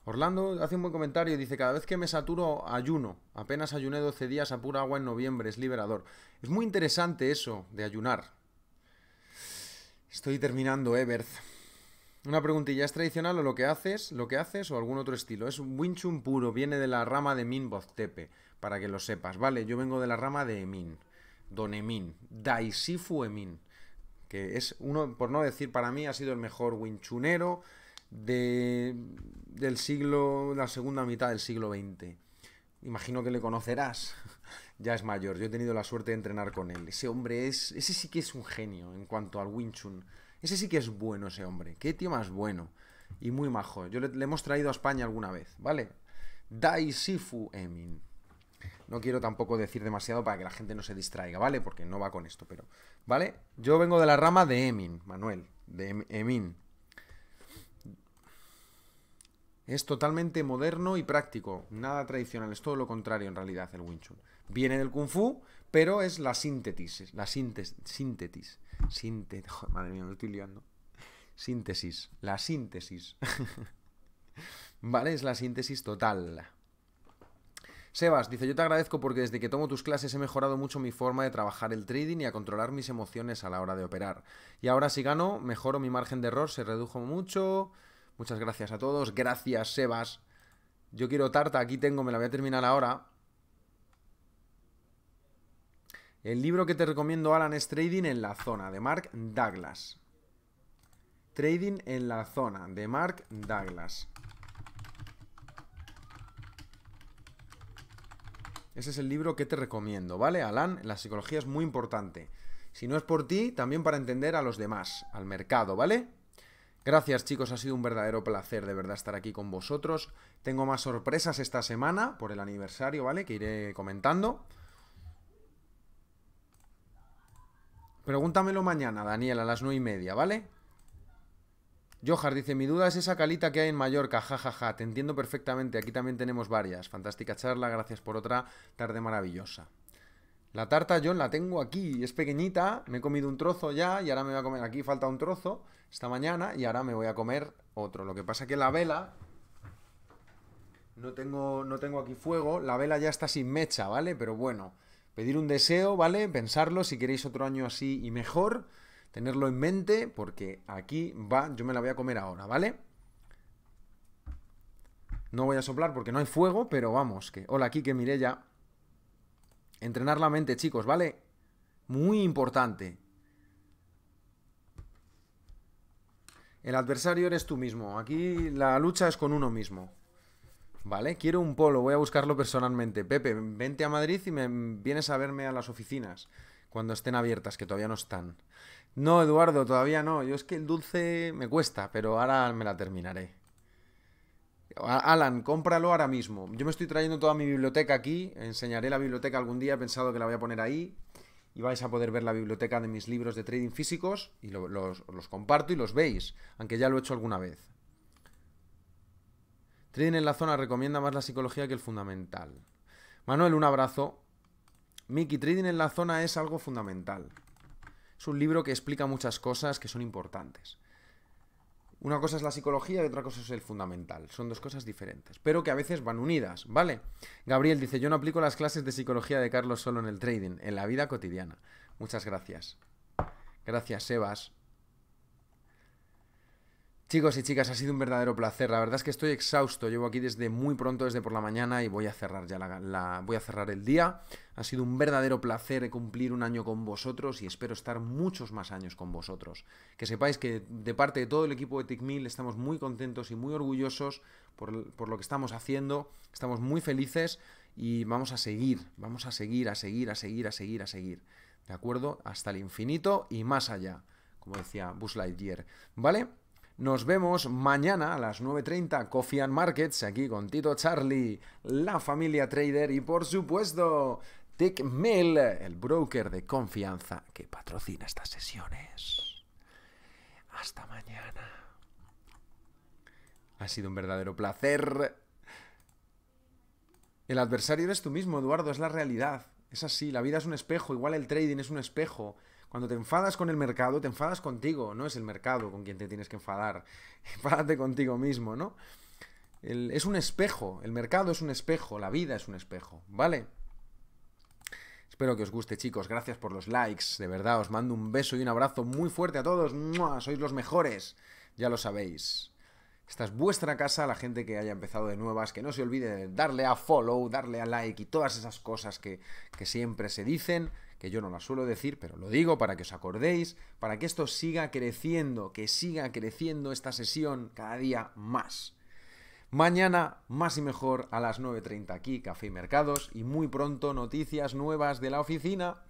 Orlando hace un buen comentario, dice, cada vez que me saturo ayuno, apenas ayuné 12 días a pura agua en noviembre, es liberador. Es muy interesante eso de ayunar. Estoy terminando, everth eh, Una preguntilla, ¿es tradicional o lo que haces, lo que haces o algún otro estilo? Es winchun puro, viene de la rama de Min Boztepe, para que lo sepas, ¿vale? Yo vengo de la rama de Emin, Don Emin, Daisifu Emin, que es uno, por no decir, para mí ha sido el mejor winchunero de, del siglo, la segunda mitad del siglo XX. Imagino que le conocerás, ya es mayor, yo he tenido la suerte de entrenar con él. Ese hombre es, ese sí que es un genio en cuanto al Wing Chun. Ese sí que es bueno ese hombre, qué tío más bueno y muy majo. Yo le, le hemos traído a España alguna vez, ¿vale? Dai Sifu Emin. No quiero tampoco decir demasiado para que la gente no se distraiga, ¿vale? Porque no va con esto, pero. ¿Vale? Yo vengo de la rama de Emin, Manuel, de em-, Emin. Es totalmente moderno y práctico, nada tradicional, es todo lo contrario en realidad el Wing Chun. Viene del Kung Fu, pero es la síntesis, la síntesis, síntesis, madre mía, me estoy liando. Síntesis, la síntesis. ¿Vale? Es la síntesis total. Sebas dice, yo te agradezco porque desde que tomo tus clases he mejorado mucho mi forma de trabajar el trading y a controlar mis emociones a la hora de operar. Y ahora si gano, mejoro mi margen de error, se redujo mucho. Muchas gracias a todos. Gracias, Sebas. Yo quiero tarta, aquí tengo, me la voy a terminar ahora. El libro que te recomiendo, Alan, es Trading en la Zona, de Mark Douglas. Trading en la Zona, de Mark Douglas. Ese es el libro que te recomiendo, ¿vale? Alan, la psicología es muy importante. Si no es por ti, también para entender a los demás, al mercado, ¿vale? Gracias chicos, ha sido un verdadero placer de verdad estar aquí con vosotros. Tengo más sorpresas esta semana por el aniversario, ¿vale? Que iré comentando. Pregúntamelo mañana, Daniel, a las nueve y media, ¿vale? Johar dice, mi duda es esa calita que hay en Mallorca, jajaja, ja, ja. te entiendo perfectamente, aquí también tenemos varias. Fantástica charla, gracias por otra tarde maravillosa. La tarta yo la tengo aquí, es pequeñita, me he comido un trozo ya y ahora me voy a comer, aquí falta un trozo esta mañana y ahora me voy a comer otro. Lo que pasa que la vela, no tengo, no tengo aquí fuego, la vela ya está sin mecha, ¿vale? Pero bueno, pedir un deseo, ¿vale? Pensarlo, si queréis otro año así y mejor, tenerlo en mente porque aquí va, yo me la voy a comer ahora, ¿vale? No voy a soplar porque no hay fuego, pero vamos, que... Hola, aquí que Kike, ya. Entrenar la mente, chicos, ¿vale? Muy importante. El adversario eres tú mismo. Aquí la lucha es con uno mismo. ¿Vale? Quiero un polo, voy a buscarlo personalmente. Pepe, vente a Madrid y me vienes a verme a las oficinas cuando estén abiertas, que todavía no están. No, Eduardo, todavía no. Yo es que el dulce me cuesta, pero ahora me la terminaré. Alan, cómpralo ahora mismo. Yo me estoy trayendo toda mi biblioteca aquí. Enseñaré la biblioteca algún día. He pensado que la voy a poner ahí. Y vais a poder ver la biblioteca de mis libros de trading físicos. Y los, los, comparto y los veis. Aunque ya lo he hecho alguna vez. Trading en la zona recomienda más la psicología que el fundamental. Manuel, un abrazo. Mickey, Trading en la zona es algo fundamental. Es un libro que explica muchas cosas que son importantes. Una cosa es la psicología y otra cosa es el fundamental. Son dos cosas diferentes, pero que a veces van unidas, ¿vale? Gabriel dice, yo no aplico las clases de psicología de Carlos solo en el trading, en la vida cotidiana. Muchas gracias. Gracias, Sebas. Chicos y chicas, ha sido un verdadero placer. La verdad es que estoy exhausto. Llevo aquí desde muy pronto, desde por la mañana, y voy a cerrar ya la, voy a cerrar el día. Ha sido un verdadero placer cumplir un año con vosotros y espero estar muchos más años con vosotros. Que sepáis que de parte de todo el equipo de TICMIL estamos muy contentos y muy orgullosos por, por lo que estamos haciendo. Estamos muy felices y vamos a seguir, vamos a seguir, a seguir, a seguir, a seguir, a seguir. ¿De acuerdo? Hasta el infinito y más allá, como decía Buzz Lightyear. ¿Vale? Nos vemos mañana a las 9.30, Coffee and Markets, aquí con Tito Charlie, la familia trader y por supuesto Tickmill, el broker de confianza que patrocina estas sesiones. Hasta mañana. Ha sido un verdadero placer. El adversario eres tú mismo, Eduardo, es la realidad. Es así, la vida es un espejo, igual el trading es un espejo. Cuando te enfadas con el mercado, te enfadas contigo, no es el mercado con quien te tienes que enfadar. Enfádate contigo mismo, ¿no? es un espejo, el mercado es un espejo, la vida es un espejo, ¿vale? Espero que os guste, chicos. Gracias por los likes, de verdad. Os mando un beso y un abrazo muy fuerte a todos. Sois los mejores, ya lo sabéis. Esta es vuestra casa, la gente que haya empezado de nuevas, que no se olvide de darle a follow, darle a like y todas esas cosas que, que siempre se dicen yo no la suelo decir, pero lo digo para que os acordéis, para que esto siga creciendo, que siga creciendo esta sesión cada día más. Mañana, más y mejor, a las 9.30 aquí, Café y Mercados, y muy pronto noticias nuevas de la oficina.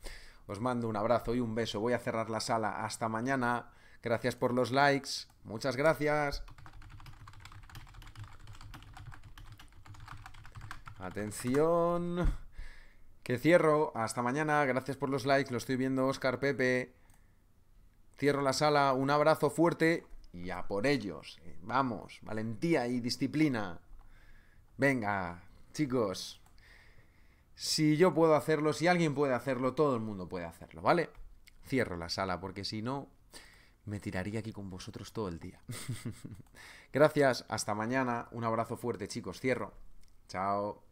Os mando un abrazo y un beso. Voy a cerrar la sala. Hasta mañana. Gracias por los likes. Muchas gracias. Atención. Que cierro. Hasta mañana. Gracias por los likes. Lo estoy viendo, Oscar Pepe. Cierro la sala. Un abrazo fuerte. Y a por ellos. Eh, vamos. Valentía y disciplina. Venga, chicos. Si yo puedo hacerlo, si alguien puede hacerlo, todo el mundo puede hacerlo, ¿vale? Cierro la sala porque si no, me tiraría aquí con vosotros todo el día. Gracias, hasta mañana. Un abrazo fuerte, chicos. Cierro. Chao.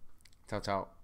Chao, chao.